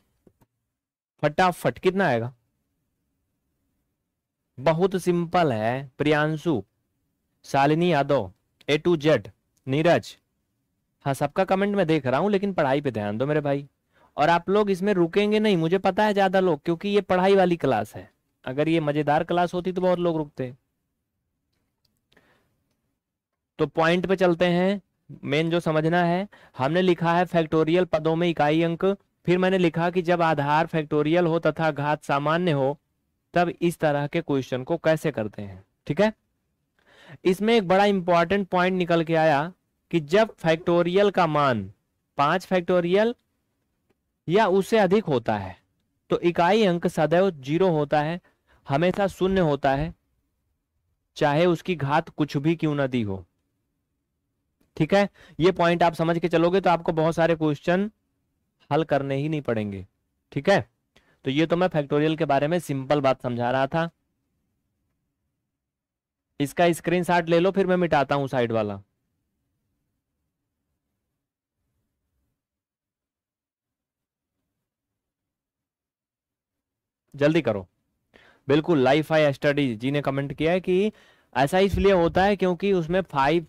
फटाफट कितना आएगा बहुत सिंपल है Priyanshu Shalini Yadav A to Z Neeraj हाँ सबका कमेंट मैं देख रहा हूँ लेकिन पढ़ाई पे ध्यान दो मेरे भाई और आप लोग इसमें रुकेंगे नहीं मुझे पता है ज्यादा लोग क्योंकि ये पढ़ाई वाली क्लास है अगर ये मजेदार क्लास होती तो बहुत लोग रुकते हैं तो पॉइंट पे चलते हैं मेन जो समझना है हमने लिखा है फैक्टोरियल पदों में इकाई अंक फिर मैंने लिखा कि जब आधार फैक्टोरियल हो तथा घात सामान्य हो तब इस तरह के क्वेश्चन को कैसे करते हैं ठीक है इसमें एक बड़ा इंपॉर्टेंट पॉइंट निकल के आया कि जब फैक्टोरियल का मान पांच फैक्टोरियल या उससे अधिक होता है तो इकाई अंक सदैव जीरो होता है हमेशा शून्य होता है चाहे उसकी घात कुछ भी क्यों ना दी हो ठीक है ये पॉइंट आप समझ के चलोगे तो आपको बहुत सारे क्वेश्चन हल करने ही नहीं पड़ेंगे ठीक है तो ये तो मैं फैक्टोरियल के बारे में सिंपल बात समझा रहा था इसका स्क्रीनशॉट ले लो फिर मैं मिटाता हूं साइड वाला जल्दी करो बिल्कुल लाइफ आई स्टडीज जी ने कमेंट किया है कि ऐसा इसलिए होता है क्योंकि उसमें फाइव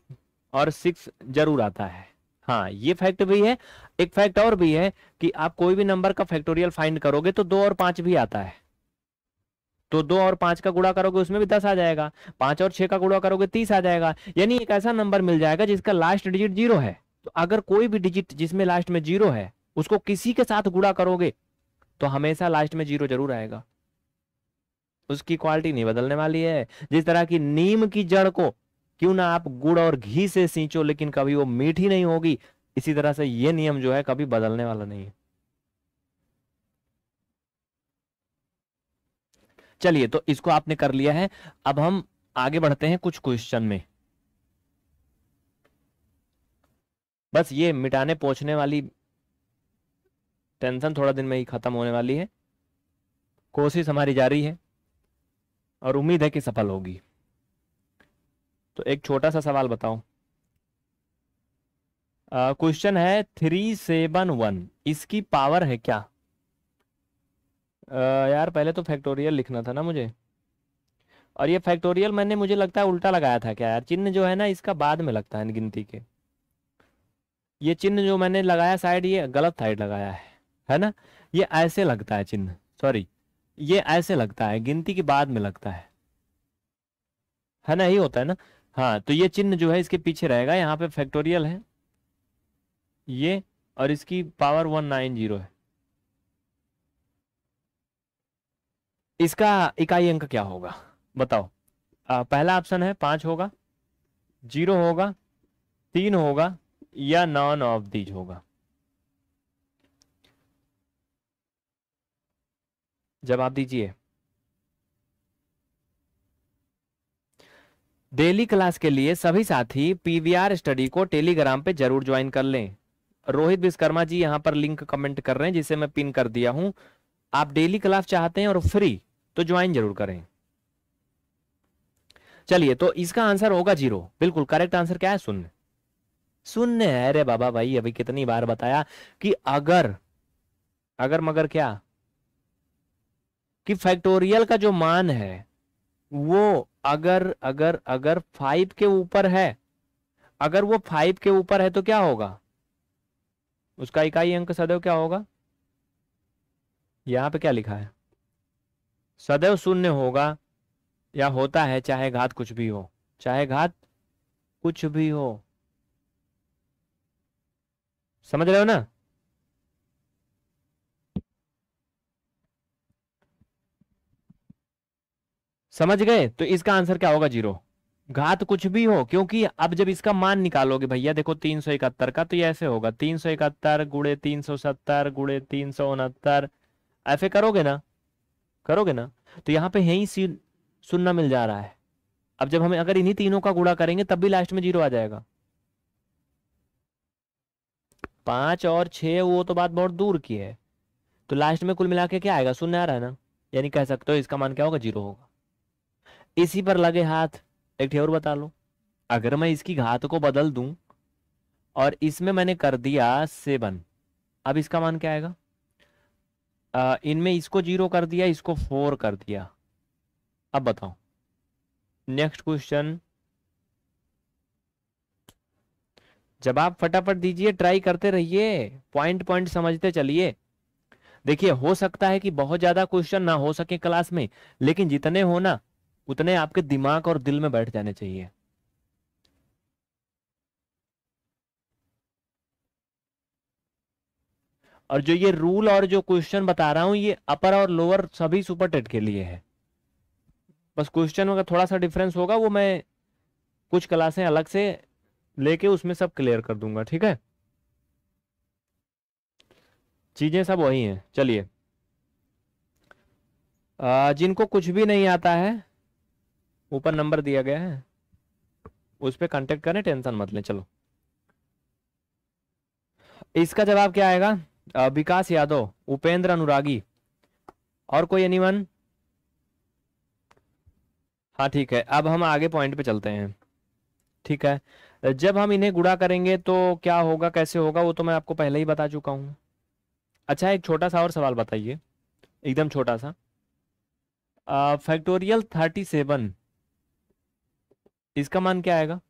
और सिक्स जरूर आता है हाँ ये फैक्ट भी है एक फैक्ट और भी है कि आप कोई भी नंबर का फैक्टोरियल फाइंड करोगे तो दो और पांच भी आता है तो दो और पांच का गुड़ा करोगे उसमें भी दस आ जाएगा पांच और छह का गुड़ा करोगे तीस आ जाएगा यानी एक ऐसा नंबर मिल जाएगा जिसका लास्ट डिजिट जीरो है तो अगर कोई भी डिजिट जिसमें लास्ट में जीरो है उसको किसी के साथ गुड़ा करोगे तो हमेशा लास्ट में जीरो जरूर आएगा उसकी क्वालिटी नहीं बदलने वाली है जिस तरह की नीम की जड़ को क्यों ना आप गुड़ और घी से सींचो लेकिन कभी वो मीठी नहीं होगी इसी तरह से ये नियम जो है कभी बदलने वाला नहीं है चलिए तो इसको आपने कर लिया है अब हम आगे बढ़ते हैं कुछ क्वेश्चन में बस ये मिटाने पहुंचने वाली टेंशन थोड़ा दिन में ही खत्म होने वाली है कोशिश हमारी जारी है और उम्मीद है कि सफल होगी तो एक छोटा सा सवाल बताओ क्वेश्चन है थ्री सेवन वन इसकी पावर है क्या आ, यार पहले तो फैक्टोरियल लिखना था ना मुझे और ये फैक्टोरियल मैंने मुझे लगता है उल्टा लगाया था क्या यार चिन्ह जो है ना इसका बाद में लगता है गिनती के ये चिन्ह जो मैंने लगाया साइड ये गलत साइड लगाया है है ना ये ऐसे लगता है चिन्ह सॉरी ये ऐसे लगता है गिनती के बाद में लगता है है ना यही होता है ना हाँ तो ये चिन्ह जो है इसके पीछे रहेगा यहाँ पे फैक्टोरियल है ये और इसकी पावर वन नाइन जीरो है इसका इकाई अंक क्या होगा बताओ आ, पहला ऑप्शन है पांच होगा जीरो होगा तीन होगा या नॉन ऑफ दीज होगा जवाब दीजिए डेली क्लास के लिए सभी साथी पीवीआर स्टडी को टेलीग्राम पे जरूर ज्वाइन कर लें रोहित विश्वकर्मा जी यहाँ पर लिंक कमेंट कर रहे हैं जिसे मैं पिन कर दिया हूं आप डेली क्लास चाहते हैं और फ्री तो ज्वाइन जरूर करें चलिए तो इसका आंसर होगा जीरो बिल्कुल करेक्ट आंसर क्या है शून्य शून्य है अरे बाबा भाई अभी कितनी बार बताया कि अगर अगर मगर क्या कि फैक्टोरियल का जो मान है वो अगर अगर अगर फाइव के ऊपर है अगर वो फाइव के ऊपर है तो क्या होगा उसका इकाई अंक सदैव क्या होगा यहां पे क्या लिखा है सदैव शून्य होगा या होता है चाहे घात कुछ भी हो चाहे घात कुछ भी हो समझ रहे हो ना समझ गए तो इसका आंसर क्या होगा जीरो घात कुछ भी हो क्योंकि अब जब इसका मान निकालोगे भैया देखो तीन सौ इकहत्तर का तो ये ऐसे होगा तीन सौ इकहत्तर गुड़े तीन सौ सत्तर गुड़े तीन सौ उनहत्तर ऐसे करोगे ना करोगे ना तो यहाँ पे यही सी सुनना मिल जा रहा है अब जब हम अगर इन्हीं तीनों का गुड़ा करेंगे तब भी लास्ट में जीरो आ जाएगा पांच और छह वो तो बात बहुत दूर की है तो लास्ट में कुल मिला के क्या आएगा शून्य आ रहा है ना यानी कह सकते हो इसका मान क्या होगा जीरो होगा इसी पर लगे हाथ एक और बता लो अगर मैं इसकी घात को बदल दूं और इसमें मैंने कर दिया सेवन अब इसका मान क्या आएगा इनमें इसको जीरो कर दिया इसको फोर कर दिया अब बताओ नेक्स्ट क्वेश्चन जवाब फटाफट दीजिए ट्राई करते रहिए पॉइंट पॉइंट समझते चलिए देखिए हो सकता है कि बहुत ज्यादा क्वेश्चन ना हो सके क्लास में लेकिन जितने हो ना उतने आपके दिमाग और दिल में बैठ जाने चाहिए और जो ये रूल और जो क्वेश्चन बता रहा हूं ये अपर और लोअर सभी सुपर टेट के लिए है बस क्वेश्चन का थोड़ा सा डिफरेंस होगा वो मैं कुछ क्लासें अलग से लेके उसमें सब क्लियर कर दूंगा ठीक है चीज़ें सब वही हैं चलिए जिनको कुछ भी नहीं आता है ऊपर नंबर दिया गया है उस पर कॉन्टेक्ट करें टेंशन मत लें चलो इसका जवाब क्या आएगा विकास यादव उपेंद्र अनुरागी और कोई एनीवन हाँ ठीक है अब हम आगे पॉइंट पे चलते हैं ठीक है जब हम इन्हें गुड़ा करेंगे तो क्या होगा कैसे होगा वो तो मैं आपको पहले ही बता चुका हूँ अच्छा एक छोटा सा और सवाल बताइए एकदम छोटा सा फैक्टोरियल थर्टी सेवन इसका मान क्या आएगा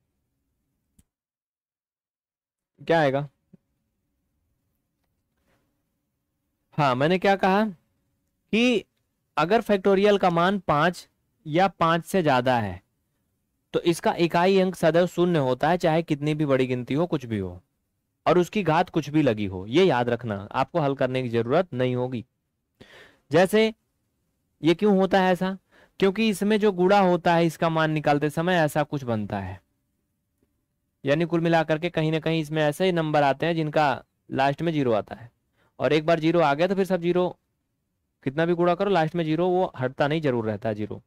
क्या आएगा हाँ मैंने क्या कहा कि अगर फैक्टोरियल का मान पांच या पांच से ज्यादा है तो इसका इकाई अंक सदैव शून्य होता है चाहे कितनी भी बड़ी गिनती हो कुछ भी हो और उसकी घात कुछ भी लगी हो यह याद रखना आपको हल करने की जरूरत नहीं होगी जैसे ये क्यों होता है ऐसा क्योंकि इसमें जो गुड़ा होता है इसका मान निकालते समय ऐसा कुछ बनता है यानी कुल मिलाकर के कहीं ना कहीं इसमें ऐसे ही नंबर आते हैं जिनका लास्ट में जीरो आता है और एक बार जीरो आ गया तो फिर सब जीरो कितना भी गुड़ा करो लास्ट में जीरो वो हटता नहीं जरूर रहता है जीरो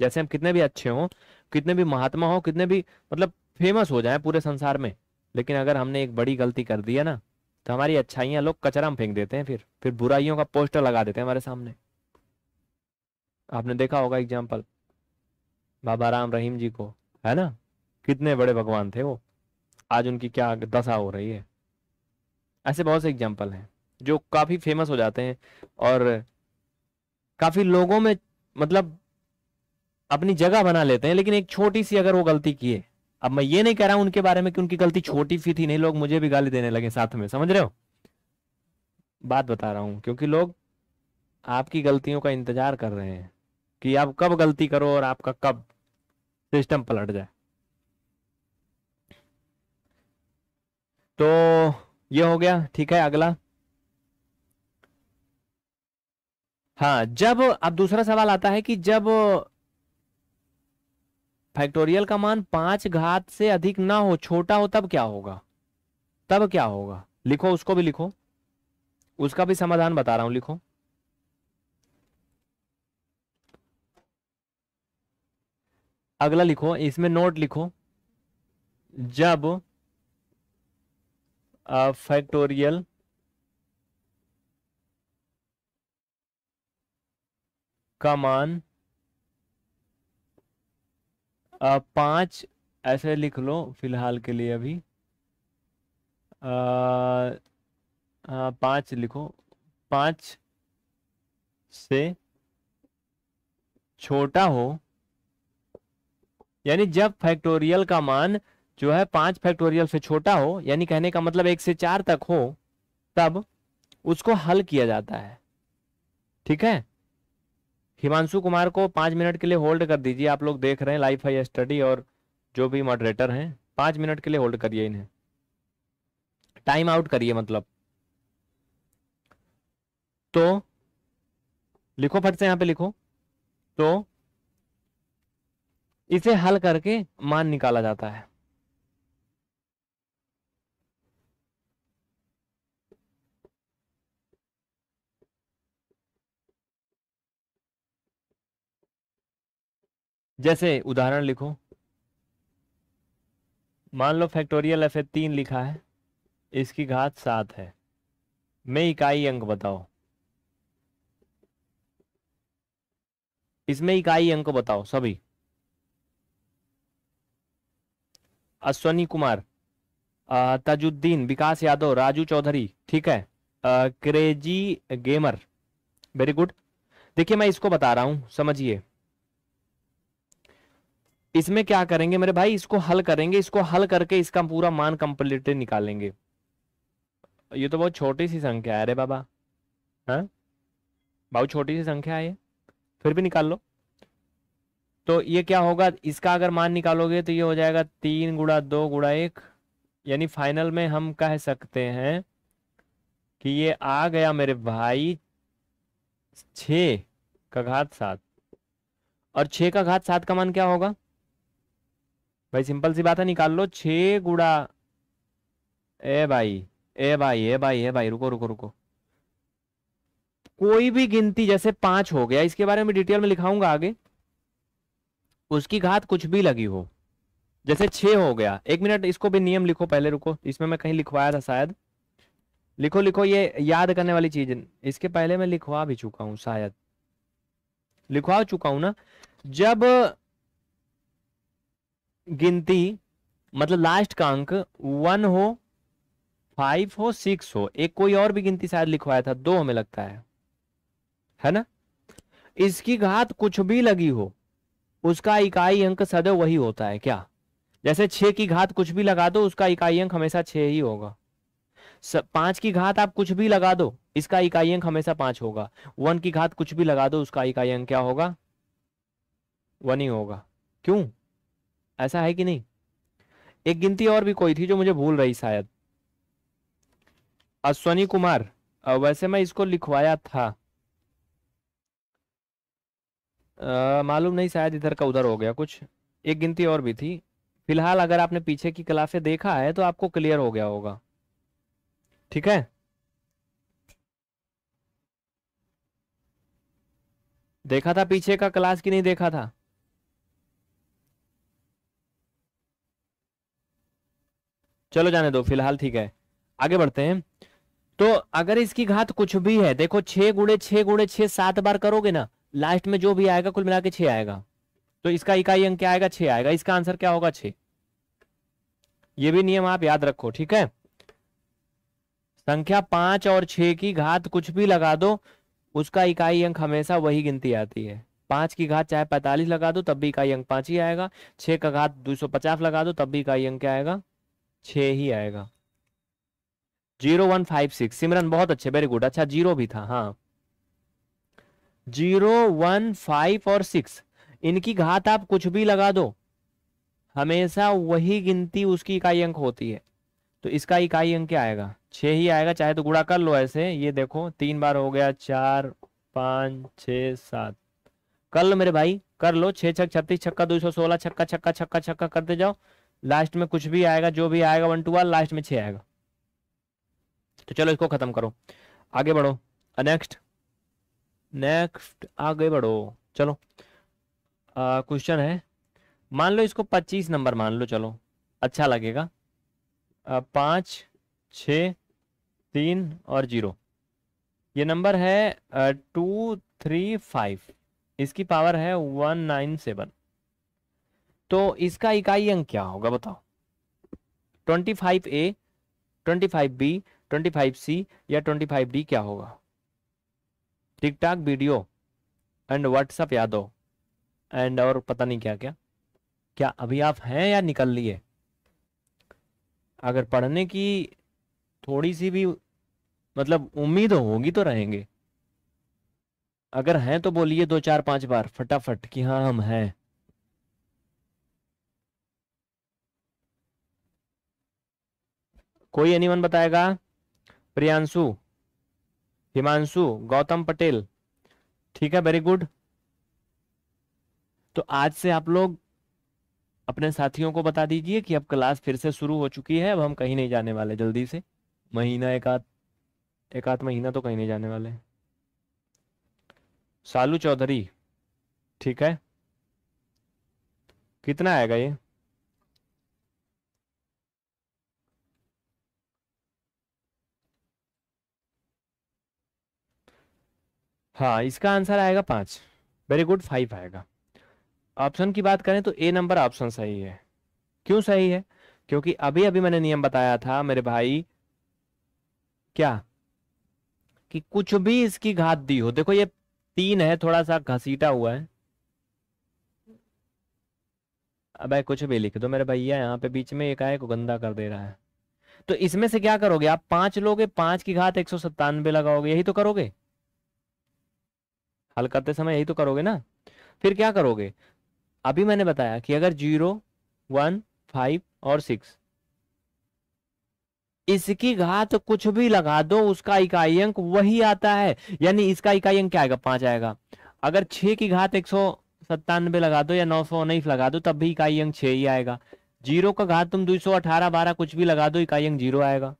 जैसे हम कितने भी अच्छे हों कितने भी महात्मा हो कितने भी मतलब फेमस हो जाए पूरे संसार में लेकिन अगर हमने एक बड़ी गलती कर दी है ना तो हमारी अच्छाइयाँ लोग कचरा में फेंक देते हैं फिर फिर बुराइयों का पोस्टर लगा देते हैं हमारे सामने आपने देखा होगा एग्जाम्पल बाबा राम रहीम जी को है ना कितने बड़े भगवान थे वो आज उनकी क्या दशा हो रही है ऐसे बहुत से एग्जाम्पल हैं जो काफ़ी फेमस हो जाते हैं और काफ़ी लोगों में मतलब अपनी जगह बना लेते हैं लेकिन एक छोटी सी अगर वो गलती किए अब मैं ये नहीं कह रहा हूं उनके बारे में कि उनकी गलती छोटी सी थी नहीं लोग मुझे भी गाली देने लगे साथ में समझ रहे हो बात बता रहा हूं क्योंकि लोग आपकी गलतियों का इंतजार कर रहे हैं कि आप कब गलती करो और आपका कब सिस्टम पलट जाए तो ये हो गया ठीक है अगला हाँ जब अब दूसरा सवाल आता है कि जब फैक्टोरियल का मान पांच घात से अधिक ना हो छोटा हो तब क्या होगा तब क्या होगा लिखो उसको भी लिखो उसका भी समाधान बता रहा हूं लिखो अगला लिखो इसमें नोट लिखो जब फैक्टोरियल का मान पांच ऐसे लिख लो फिलहाल के लिए अभी पांच लिखो पांच से छोटा हो यानी जब फैक्टोरियल का मान जो है पांच फैक्टोरियल से छोटा हो यानी कहने का मतलब एक से चार तक हो तब उसको हल किया जाता है ठीक है हिमांशु कुमार को पांच मिनट के लिए होल्ड कर दीजिए आप लोग देख रहे हैं लाइफ हाई स्टडी और जो भी मॉडरेटर हैं पांच मिनट के लिए होल्ड करिए इन्हें टाइम आउट करिए मतलब तो लिखो फट से यहां पे लिखो तो इसे हल करके मान निकाला जाता है जैसे उदाहरण लिखो मान लो फैक्टोरियल एफ ए तीन लिखा है इसकी घात सात है मैं इकाई अंक बताओ इसमें इकाई अंक बताओ सभी अश्वनी कुमार ताजुद्दीन विकास यादव राजू चौधरी ठीक है क्रेजी गेमर वेरी गुड देखिए मैं इसको बता रहा हूं समझिए इसमें क्या करेंगे मेरे भाई इसको हल करेंगे इसको हल करके इसका पूरा मान कंप्लीट निकालेंगे ये तो बहुत छोटी सी संख्या है अरे बाबा हाँ बहुत छोटी सी संख्या है ये फिर भी निकाल लो तो ये क्या होगा इसका अगर मान निकालोगे तो ये हो जाएगा तीन गुड़ा दो गुड़ा एक यानी फाइनल में हम कह सकते हैं कि ये आ गया मेरे भाई छ का घात सात और छ का घात सात का मान क्या होगा भाई सिंपल सी बात है निकाल लो छ गुड़ा ए भाई ए भाई ए भाई ए भाई रुको रुको रुको कोई भी गिनती जैसे पांच हो गया इसके बारे में डिटेल में लिखाऊंगा आगे उसकी घात कुछ भी लगी हो जैसे छ हो गया एक मिनट इसको भी नियम लिखो पहले रुको इसमें मैं कहीं लिखवाया था शायद लिखो लिखो ये याद करने वाली चीज इसके पहले मैं लिखवा भी चुका हूं शायद लिखवा चुका हूं ना जब गिनती मतलब लास्ट का अंक वन हो फाइव हो सिक्स हो एक कोई और भी गिनती शायद लिखवाया था दो हमें लगता है है ना इसकी घात कुछ भी लगी हो उसका इकाई अंक सदैव वही होता है क्या जैसे छह की घात कुछ भी लगा दो उसका इकाई अंक हमेशा छह ही होगा पांच की घात आप कुछ भी लगा दो इसका इकाई अंक हमेशा पांच होगा वन की घात कुछ भी लगा दो उसका इकाई अंक क्या होगा वन ही होगा क्यों ऐसा है कि नहीं एक गिनती और भी कोई थी जो मुझे भूल रही शायद अश्वनी कुमार वैसे मैं इसको लिखवाया था मालूम नहीं शायद इधर का उधर हो गया कुछ एक गिनती और भी थी फिलहाल अगर आपने पीछे की क्लासे देखा है तो आपको क्लियर हो गया होगा ठीक है देखा था पीछे का क्लास की नहीं देखा था चलो जाने दो फिलहाल ठीक है आगे बढ़ते हैं तो अगर इसकी घात कुछ भी है देखो छह गुड़े छह गुड़े छह सात बार करोगे ना लास्ट में जो भी आएगा कुल मिला के छः आएगा तो इसका इकाई अंक क्या आएगा छ आएगा इसका आंसर क्या होगा छ ये भी नियम आप याद रखो ठीक है संख्या पांच और छः की घात कुछ भी लगा दो उसका इकाई अंक हमेशा वही गिनती आती है पांच की घात चाहे पैंतालीस लगा दो तब भी इकाई अंक पांच ही आएगा छह का घात दो सौ पचास लगा दो तब भी इकाई अंक क्या आएगा छ ही आएगा zero one five six Simran बहुत अच्छे वेरी गुड अच्छा जीरो भी था हाँ जीरो वन फाइव और सिक्स इनकी घात आप कुछ भी लगा दो हमेशा वही गिनती उसकी इकाई अंक होती है तो इसका इकाई अंक क्या आएगा छह ही आएगा चाहे तो गुड़ा कर लो ऐसे ये देखो तीन बार हो गया चार पाँच छ सात कर लो मेरे भाई कर लो छः छक छत्तीस छक्का दो सौ सोलह छक्का छक्का छक्का छक्का करते जाओ लास्ट में कुछ भी आएगा जो भी आएगा वन टू वन लास्ट में छ आएगा तो चलो इसको खत्म करो आगे बढ़ो नेक्स्ट नेक्स्ट आगे बढ़ो चलो क्वेश्चन है मान लो इसको पच्चीस नंबर मान लो चलो अच्छा लगेगा पाँच छ तीन और जीरो ये नंबर है टू थ्री फाइव इसकी पावर है वन नाइन सेवन तो इसका इकाई अंक क्या होगा बताओ twenty five A twenty five B twenty five C या ट्वेंटी फाइव डी क्या होगा TikTok video and WhatsApp Yadav and और पता नहीं क्या क्या क्या अभी आप हैं या निकल लिए अगर पढ़ने की थोड़ी सी भी मतलब उम्मीद होगी तो रहेंगे अगर हैं तो बोलिए दो चार पांच बार फटाफट कि हाँ हम हैं कोई एनीवन बताएगा प्रियांशु हिमांशु गौतम पटेल ठीक है वेरी गुड तो आज से आप लोग अपने साथियों को बता दीजिए कि अब क्लास फिर से शुरू हो चुकी है अब हम कहीं नहीं जाने वाले जल्दी से महीना एक आध एक आध महीना तो कहीं नहीं जाने वाले सालू चौधरी ठीक है कितना आएगा ये हाँ इसका आंसर आएगा पांच वेरी गुड फाइव आएगा ऑप्शन की बात करें तो ए नंबर ऑप्शन सही है क्यों सही है क्योंकि अभी अभी मैंने नियम बताया था मेरे भाई क्या कि कुछ भी इसकी घात दी हो देखो ये तीन है थोड़ा सा घसीटा हुआ है अब कुछ भी लिख दो मेरे भैया यहाँ पे बीच में एक आए को गंदा कर दे रहा है तो इसमें से क्या करोगे आप पांच लोगे पांच की घात एक सौ सत्तानवे लगाओगे यही तो करोगे हल करते समय यही तो करोगे ना फिर क्या करोगे अभी मैंने बताया कि अगर जीरो वन फाइव और सिक्स इसकी घात कुछ भी लगा दो उसका इकाई अंक वही आता है यानी इसका इकाई अंक क्या आएगा पांच आएगा अगर छह की घात एक सौ सत्तानवे लगा दो या नौ सौ उन्नीस लगा दो तब भी इकाई अंक छह ही आएगा जीरो का घात तुम दो सौ अठारह बारह कुछ भी लगा दो इकाई अंक जीरो आएगा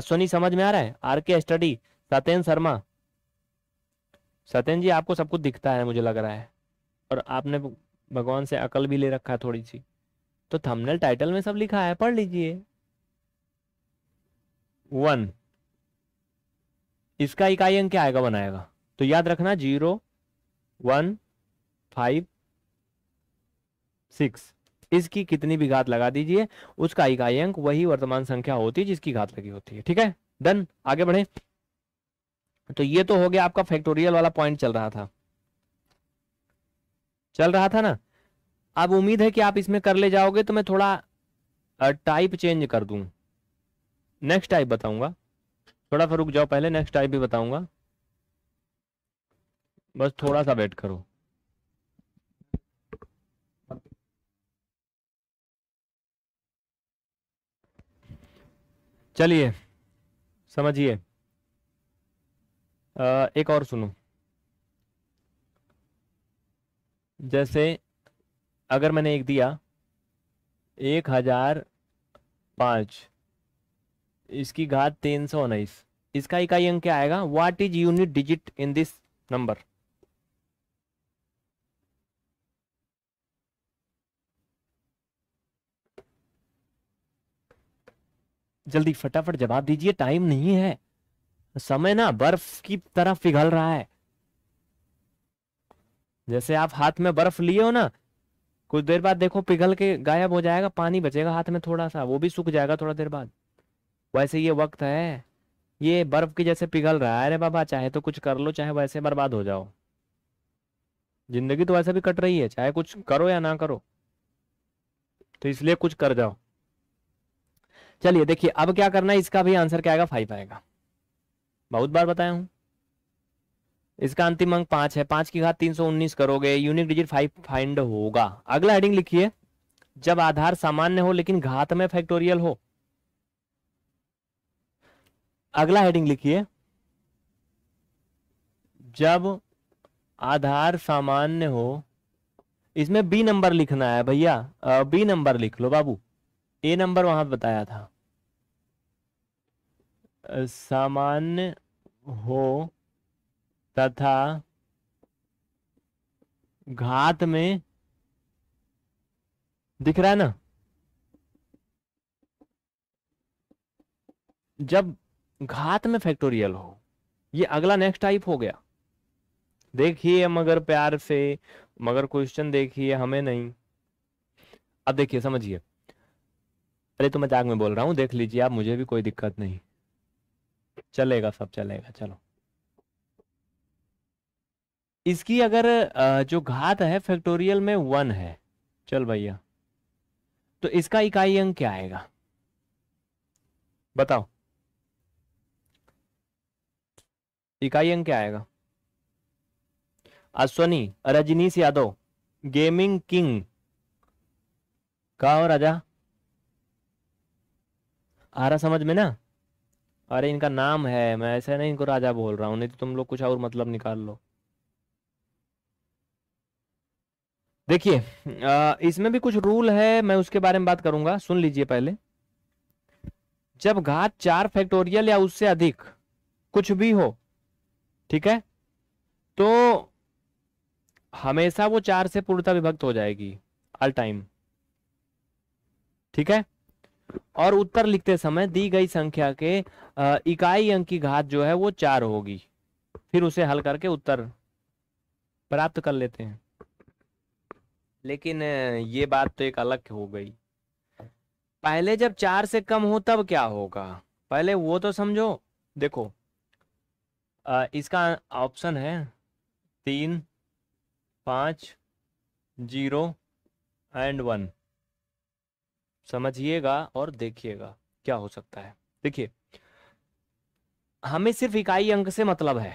अश्वनी समझ में आ रहा है R K study Satyan Sharma Satyan ji आपको सब कुछ दिखता है मुझे लग रहा है और आपने भगवान से अकल भी ले रखा है थोड़ी सी तो थंबनेल टाइटल में सब लिखा है पढ़ लीजिए वन इसका इकाई अंक क्या आएगा बनाएगा तो याद रखना जीरो वन फाइव सिक्स इसकी कितनी भी घात लगा दीजिए उसका इकाई अंक वही वर्तमान संख्या होती है जिसकी घात लगी होती है ठीक है डन आगे बढ़े तो ये तो हो गया आपका फैक्टोरियल वाला पॉइंट चल रहा था चल रहा था ना अब उम्मीद है कि आप इसमें कर ले जाओगे तो मैं थोड़ा टाइप चेंज कर दू नेक्स्ट टाइप बताऊंगा थोड़ा फरुक रुक जाओ पहले नेक्स्ट टाइप भी बताऊंगा बस थोड़ा सा वेट करो चलिए समझिए एक और सुनो जैसे अगर मैंने एक दिया एक हजार पांच इसकी घात तीन सौ उन्नीस इसका इकाई अंक क्या आएगा what is unit digit in this number जल्दी फटाफट जवाब दीजिए टाइम नहीं है समय ना बर्फ की तरह पिघल रहा है जैसे आप हाथ में बर्फ लिए हो ना कुछ देर बाद देखो पिघल के गायब हो जाएगा पानी बचेगा हाथ में थोड़ा सा वो भी सूख जाएगा थोड़ा देर बाद वैसे ये वक्त है ये बर्फ की जैसे पिघल रहा है अरे बाबा चाहे तो कुछ कर लो चाहे वैसे बर्बाद हो जाओ जिंदगी तो वैसे भी कट रही है चाहे कुछ करो या ना करो तो इसलिए कुछ कर जाओ चलिए देखिए अब क्या करना है इसका भी आंसर क्या आएगा फाइव आएगा बहुत बार बताया हूं इसका अंतिम अंक पांच है पांच की घात तीन सौ उन्नीस करोगे यूनिक डिजिट फाइव फाइंड होगा अगला हेडिंग लिखिए जब आधार सामान्य हो लेकिन घात में फैक्टोरियल हो अगला हेडिंग लिखिए जब आधार सामान्य हो इसमें बी नंबर लिखना है भैया बी नंबर लिख लो बाबू ए नंबर वहां बताया था सामान्य हो तथा घात में दिख रहा है ना जब घात में फैक्टोरियल हो ये अगला नेक्स्ट टाइप हो गया देखिए मगर प्यार से मगर क्वेश्चन देखिए हमें नहीं अब देखिए समझिए अरे तो मैं जाग में बोल रहा हूं देख लीजिए आप मुझे भी कोई दिक्कत नहीं चलेगा सब चलेगा चलो इसकी अगर जो घात है फैक्टोरियल में वन है चल भैया तो इसका इकाई अंक क्या आएगा बताओ इकाई अंक क्या आएगा अश्वनी रजनीश यादव गेमिंग किंग कहा हो राजा आ रहा समझ में ना अरे इनका नाम है मैं ऐसे नहीं इनको राजा बोल रहा हूँ नहीं तो तुम लोग कुछ और मतलब निकाल लो देखिए इसमें भी कुछ रूल है मैं उसके बारे में बात करूंगा सुन लीजिए पहले जब घात चार फैक्टोरियल या उससे अधिक कुछ भी हो ठीक है तो हमेशा वो चार से पूर्णता विभक्त हो जाएगी ऑल टाइम ठीक है और उत्तर लिखते समय दी गई संख्या के इकाई अंक की घात जो है वो चार होगी फिर उसे हल करके उत्तर प्राप्त कर लेते हैं लेकिन ये बात तो एक अलग हो गई पहले जब चार से कम हो तब क्या होगा पहले वो तो समझो देखो आ, इसका ऑप्शन है तीन पांच जीरो एंड वन समझिएगा और देखिएगा क्या हो सकता है देखिए हमें सिर्फ इकाई अंक से मतलब है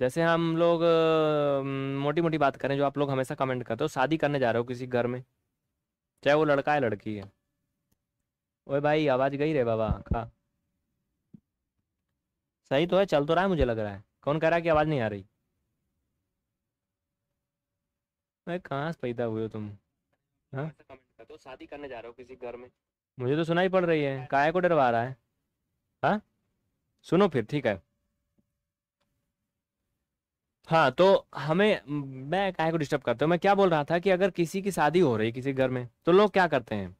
जैसे हम लोग मोटी मोटी बात करें जो आप लोग हमेशा कमेंट करते हो शादी करने जा रहे हो किसी घर में चाहे वो लड़का है लड़की है ओए भाई आवाज गई रे बाबा का सही तो है चल तो रहा है मुझे लग रहा है कौन कह रहा है कि आवाज नहीं आ रही मैं कहाँ से पैदा हुए हो तुम हाँ तो शादी करने जा रहा हो किसी घर में मुझे तो सुनाई पड़ रही है काय को डरवा रहा है हाँ सुनो फिर ठीक है हाँ तो हमें मैं काय को डिस्टर्ब करता हूँ मैं क्या बोल रहा था कि अगर किसी की शादी हो रही किसी घर में तो लोग क्या करते हैं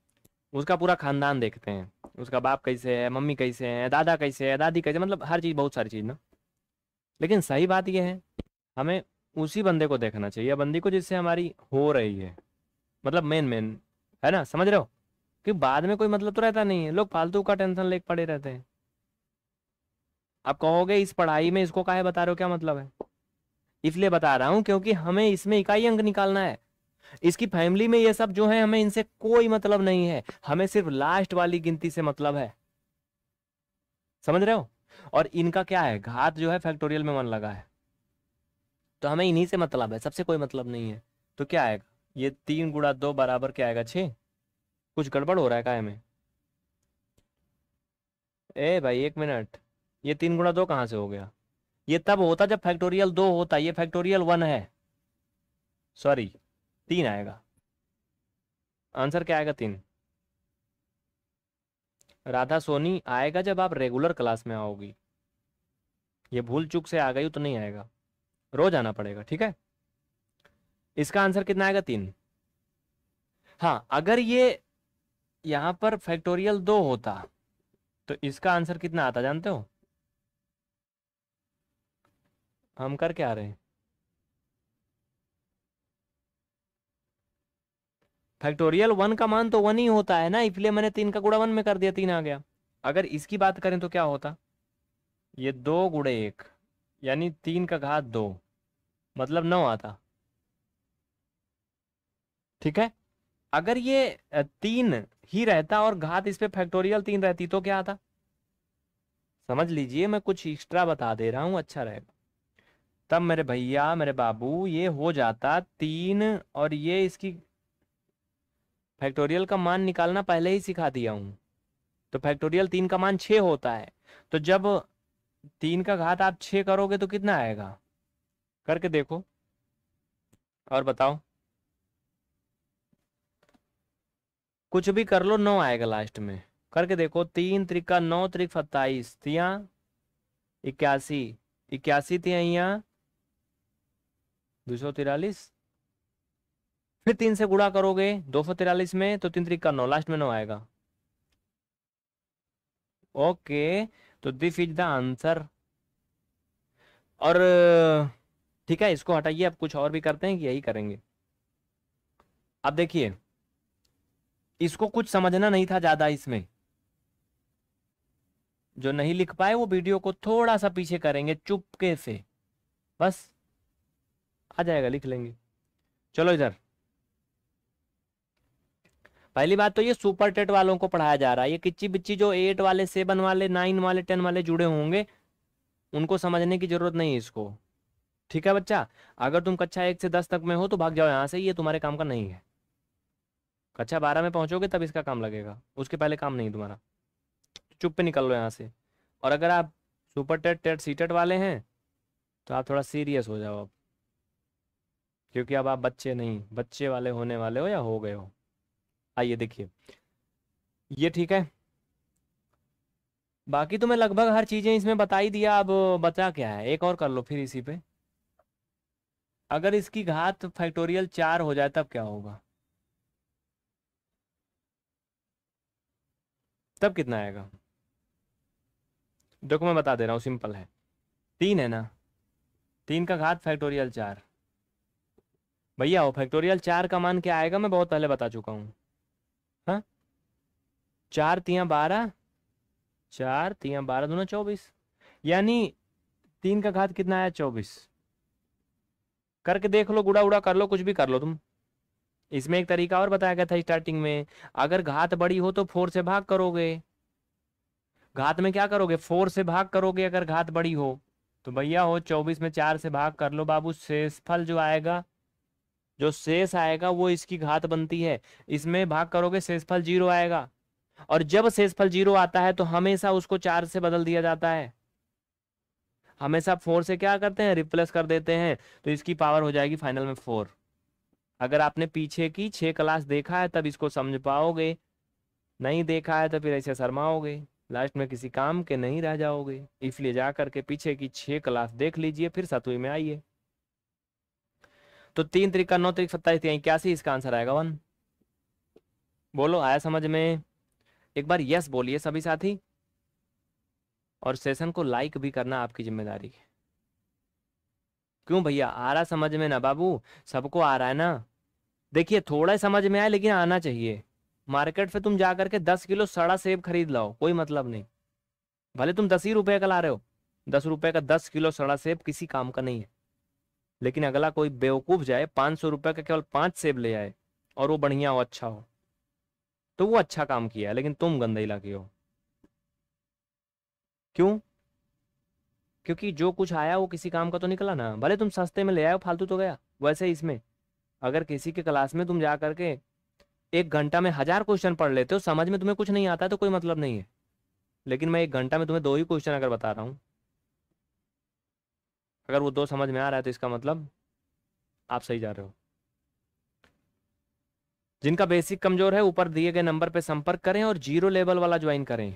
उसका पूरा खानदान देखते हैं उसका बाप कैसे है मम्मी कैसे है दादा कैसे है दादी कैसे मतलब हर चीज़ बहुत सारी चीज़ ना लेकिन सही बात यह है हमें उसी बंदे को देखना चाहिए बंदी को जिससे हमारी हो रही है मतलब मेन मेन है ना समझ रहे हो कि बाद में कोई मतलब तो रहता नहीं है लोग फालतू का टेंशन लेके पड़े रहते हैं आप कहोगे इस पढ़ाई में इसको काहे बता रहे हो क्या मतलब है इसलिए बता रहा हूं क्योंकि हमें इसमें इकाई अंक निकालना है इसकी फैमिली में ये सब जो है हमें इनसे कोई मतलब नहीं है हमें सिर्फ लास्ट वाली गिनती से मतलब है समझ रहे हो और इनका क्या है घात जो है फैक्टोरियल में मन लगा है तो हमें इन्हीं से मतलब है सबसे कोई मतलब नहीं है तो क्या आएगा ये तीन गुड़ा दो बराबर क्या आएगा छे कुछ गड़बड़ हो रहा है काय में ए भाई एक मिनट ये तीन गुड़ा दो कहाँ से हो गया ये तब होता जब फैक्टोरियल दो होता ये फैक्टोरियल वन है सॉरी तीन आएगा आंसर क्या आएगा तीन राधा सोनी आएगा जब आप रेगुलर क्लास में आओगी ये भूल चूक से आ गई तो नहीं आएगा रोज आना पड़ेगा ठीक है इसका आंसर कितना आएगा तीन हाँ अगर ये यहां पर फैक्टोरियल दो होता तो इसका आंसर कितना आता जानते हो हम कर क्या रहे हैं फैक्टोरियल वन का मान तो वन ही होता है ना इसलिए मैंने तीन का गुड़ा वन में कर दिया तीन आ गया अगर इसकी बात करें तो क्या होता ये दो गुड़े एक यानी तीन का घात दो मतलब नौ आता ठीक है अगर ये तीन ही रहता और घात इस पे फैक्टोरियल तीन रहती तो क्या आता समझ लीजिए मैं कुछ एक्स्ट्रा बता दे रहा हूं अच्छा रहेगा तब मेरे भैया मेरे बाबू ये हो जाता तीन और ये इसकी फैक्टोरियल का मान निकालना पहले ही सिखा दिया हूं तो फैक्टोरियल तीन का मान छे होता है तो जब तीन का घात आप छे करोगे तो कितना आएगा करके देखो और बताओ कुछ भी कर लो नौ आएगा लास्ट में करके देखो तीन त्रिका नौ त्रिक सत्ताईस तिया इक्यासी इक्यासी तिया यहाँ दो सौ तिरालीस फिर तीन से गुड़ा करोगे दो सौ तिरालीस में तो तीन त्रिका नौ लास्ट में नौ आएगा ओके तो दिस इज द आंसर और ठीक है इसको हटाइए आप कुछ और भी करते हैं कि यही करेंगे आप देखिए इसको कुछ समझना नहीं था ज्यादा इसमें जो नहीं लिख पाए वो वीडियो को थोड़ा सा पीछे करेंगे चुपके से बस आ जाएगा लिख लेंगे चलो इधर पहली बात तो ये सुपर टेट वालों को पढ़ाया जा रहा है ये किच्ची बिच्ची जो एट वाले सेवन वाले नाइन वाले टेन वाले जुड़े होंगे उनको समझने की जरूरत नहीं है इसको ठीक है बच्चा अगर तुम कक्षा एक से दस तक में हो तो भाग जाओ यहां से ये तुम्हारे काम का नहीं है कक्षा बारह में पहुंचोगे तब इसका काम लगेगा उसके पहले काम नहीं तुम्हारा तो चुप पे निकल लो यहाँ से और अगर आप super TET TET C TET वाले हैं तो आप थोड़ा सीरियस हो जाओ अब क्योंकि अब आप बच्चे नहीं बच्चे वाले होने वाले हो या हो गए हो आइए देखिए ये ठीक है बाकी तो मैं लगभग हर चीज़ें इसमें बता ही दिया अब बचा क्या है एक और कर लो फिर इसी पे अगर इसकी घात फैक्टोरियल चार हो जाए तब क्या होगा तब कितना आएगा देखो मैं बता दे रहा हूँ सिंपल है तीन है ना तीन का घात फैक्टोरियल चार भैया वो फैक्टोरियल चार का मान क्या आएगा मैं बहुत पहले बता चुका हूँ हाँ चार तिया बारह चार तिया बारह दोनों चौबीस यानी तीन का घात कितना आया चौबीस करके देख लो गुड़ा उड़ा कर लो कुछ भी कर लो तुम इसमें एक तरीका और बताया गया था स्टार्टिंग में अगर घात बड़ी हो तो फोर से भाग करोगे घात में क्या करोगे फोर से भाग करोगे अगर घात बड़ी हो तो भैया हो चौबीस में चार से भाग कर लो बाबू शेष फल जो आएगा जो शेष आएगा वो इसकी घात बनती है इसमें भाग करोगे शेषफल जीरो आएगा और जब शेषफल जीरो आता है तो हमेशा उसको चार से बदल दिया जाता है हमेशा फोर से क्या करते हैं रिप्लेस कर देते हैं तो इसकी पावर हो जाएगी फाइनल में फोर अगर आपने पीछे की छह क्लास देखा है तब इसको समझ पाओगे नहीं देखा है तो फिर ऐसे शर्माओगे लास्ट में किसी काम के नहीं रह जाओगे इसलिए जा करके पीछे की छह क्लास देख लीजिए फिर सतवी में आइए तो तीन तरीका नौ तरीक सत्ताईस तीन इक्यासी इसका आंसर आएगा वन बोलो आया समझ में एक बार यस बोलिए सभी साथी और सेशन को लाइक भी करना आपकी जिम्मेदारी है क्यों भैया आ रहा समझ में ना बाबू सबको आ रहा है ना देखिए थोड़ा समझ में आए लेकिन आना चाहिए मार्केट से तुम जाकर के दस किलो सड़ा सेब खरीद लाओ कोई मतलब नहीं भले तुम दस ही रुपये का ला रहे हो दस रुपये का दस किलो सड़ा सेब किसी काम का नहीं है लेकिन अगला कोई बेवकूफ जाए पाँच सौ रुपये का केवल पाँच सेब ले आए और वो बढ़िया हो अच्छा हो तो वो अच्छा काम किया है लेकिन तुम गंदे इलाके हो क्यों क्योंकि जो कुछ आया वो किसी काम का तो निकला ना भले तुम सस्ते में ले आए फालतू तो गया वैसे इसमें अगर किसी के क्लास में तुम जा करके एक घंटा में हजार क्वेश्चन पढ़ लेते हो समझ में तुम्हें कुछ नहीं आता तो कोई मतलब नहीं है लेकिन मैं एक घंटा में तुम्हें दो ही क्वेश्चन अगर बता रहा हूँ अगर वो दो समझ में आ रहा है तो इसका मतलब आप सही जा रहे हो जिनका बेसिक कमजोर है ऊपर दिए गए नंबर पर संपर्क करें और जीरो लेवल वाला ज्वाइन करें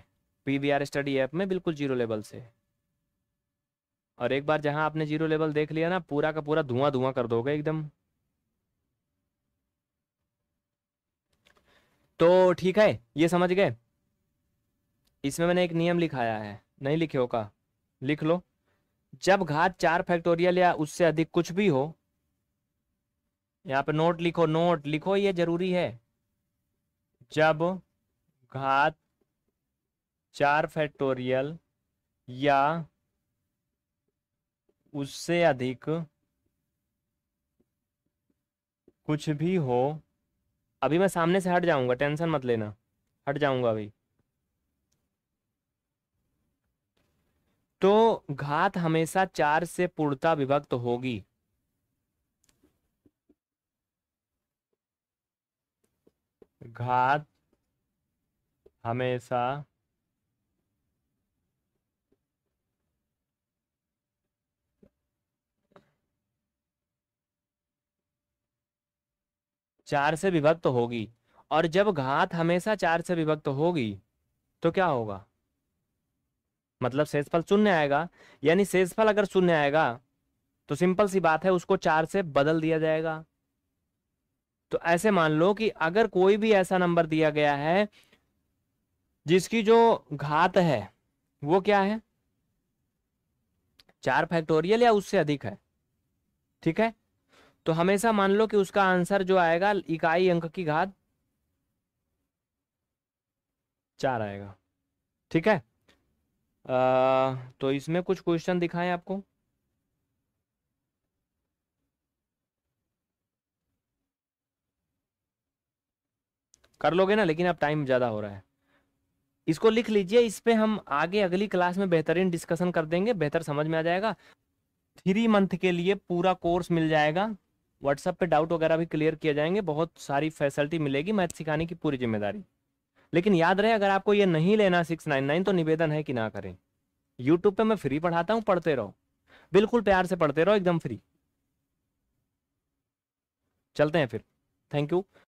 पीवीआर स्टडी ऐप में बिल्कुल जीरो लेवल से और एक बार जहां आपने जीरो लेवल देख लिया ना पूरा का पूरा धुआं धुआं कर दोगे एकदम तो ठीक है ये समझ गए इसमें मैंने एक नियम लिखाया है नहीं लिखे होगा लिख लो जब घात चार फैक्टोरियल या उससे अधिक कुछ भी हो यहाँ पे नोट लिखो नोट लिखो ये जरूरी है जब घात चार फैक्टोरियल या उससे अधिक कुछ भी हो अभी मैं सामने से हट जाऊंगा टेंशन मत लेना हट जाऊंगा अभी तो घात हमेशा चार से पूर्णता विभक्त होगी घात हमेशा चार से विभक्त होगी और जब घात हमेशा चार से विभक्त होगी तो क्या होगा मतलब शेषफल शून्य आएगा यानी शेषफल अगर शून्य आएगा तो सिंपल सी बात है उसको चार से बदल दिया जाएगा तो ऐसे मान लो कि अगर कोई भी ऐसा नंबर दिया गया है जिसकी जो घात है वो क्या है चार फैक्टोरियल या उससे अधिक है ठीक है तो हमेशा मान लो कि उसका आंसर जो आएगा इकाई अंक की घात चार आएगा ठीक है आ, तो इसमें कुछ क्वेश्चन दिखाएं आपको कर लोगे ना लेकिन अब टाइम ज़्यादा हो रहा है इसको लिख लीजिए इस पर हम आगे अगली क्लास में बेहतरीन डिस्कशन कर देंगे बेहतर समझ में आ जाएगा थ्री मंथ के लिए पूरा कोर्स मिल जाएगा व्हाट्सएप पे डाउट वगैरह भी क्लियर किए जाएंगे बहुत सारी फैसिलिटी मिलेगी मैथ सिखाने की पूरी जिम्मेदारी लेकिन याद रहे अगर आपको ये नहीं लेना सिक्स नाइन नाइन तो निवेदन है कि ना करें यूट्यूब पे मैं फ्री पढ़ाता हूँ पढ़ते रहो बिल्कुल प्यार से पढ़ते रहो एकदम फ्री चलते हैं फिर थैंक यू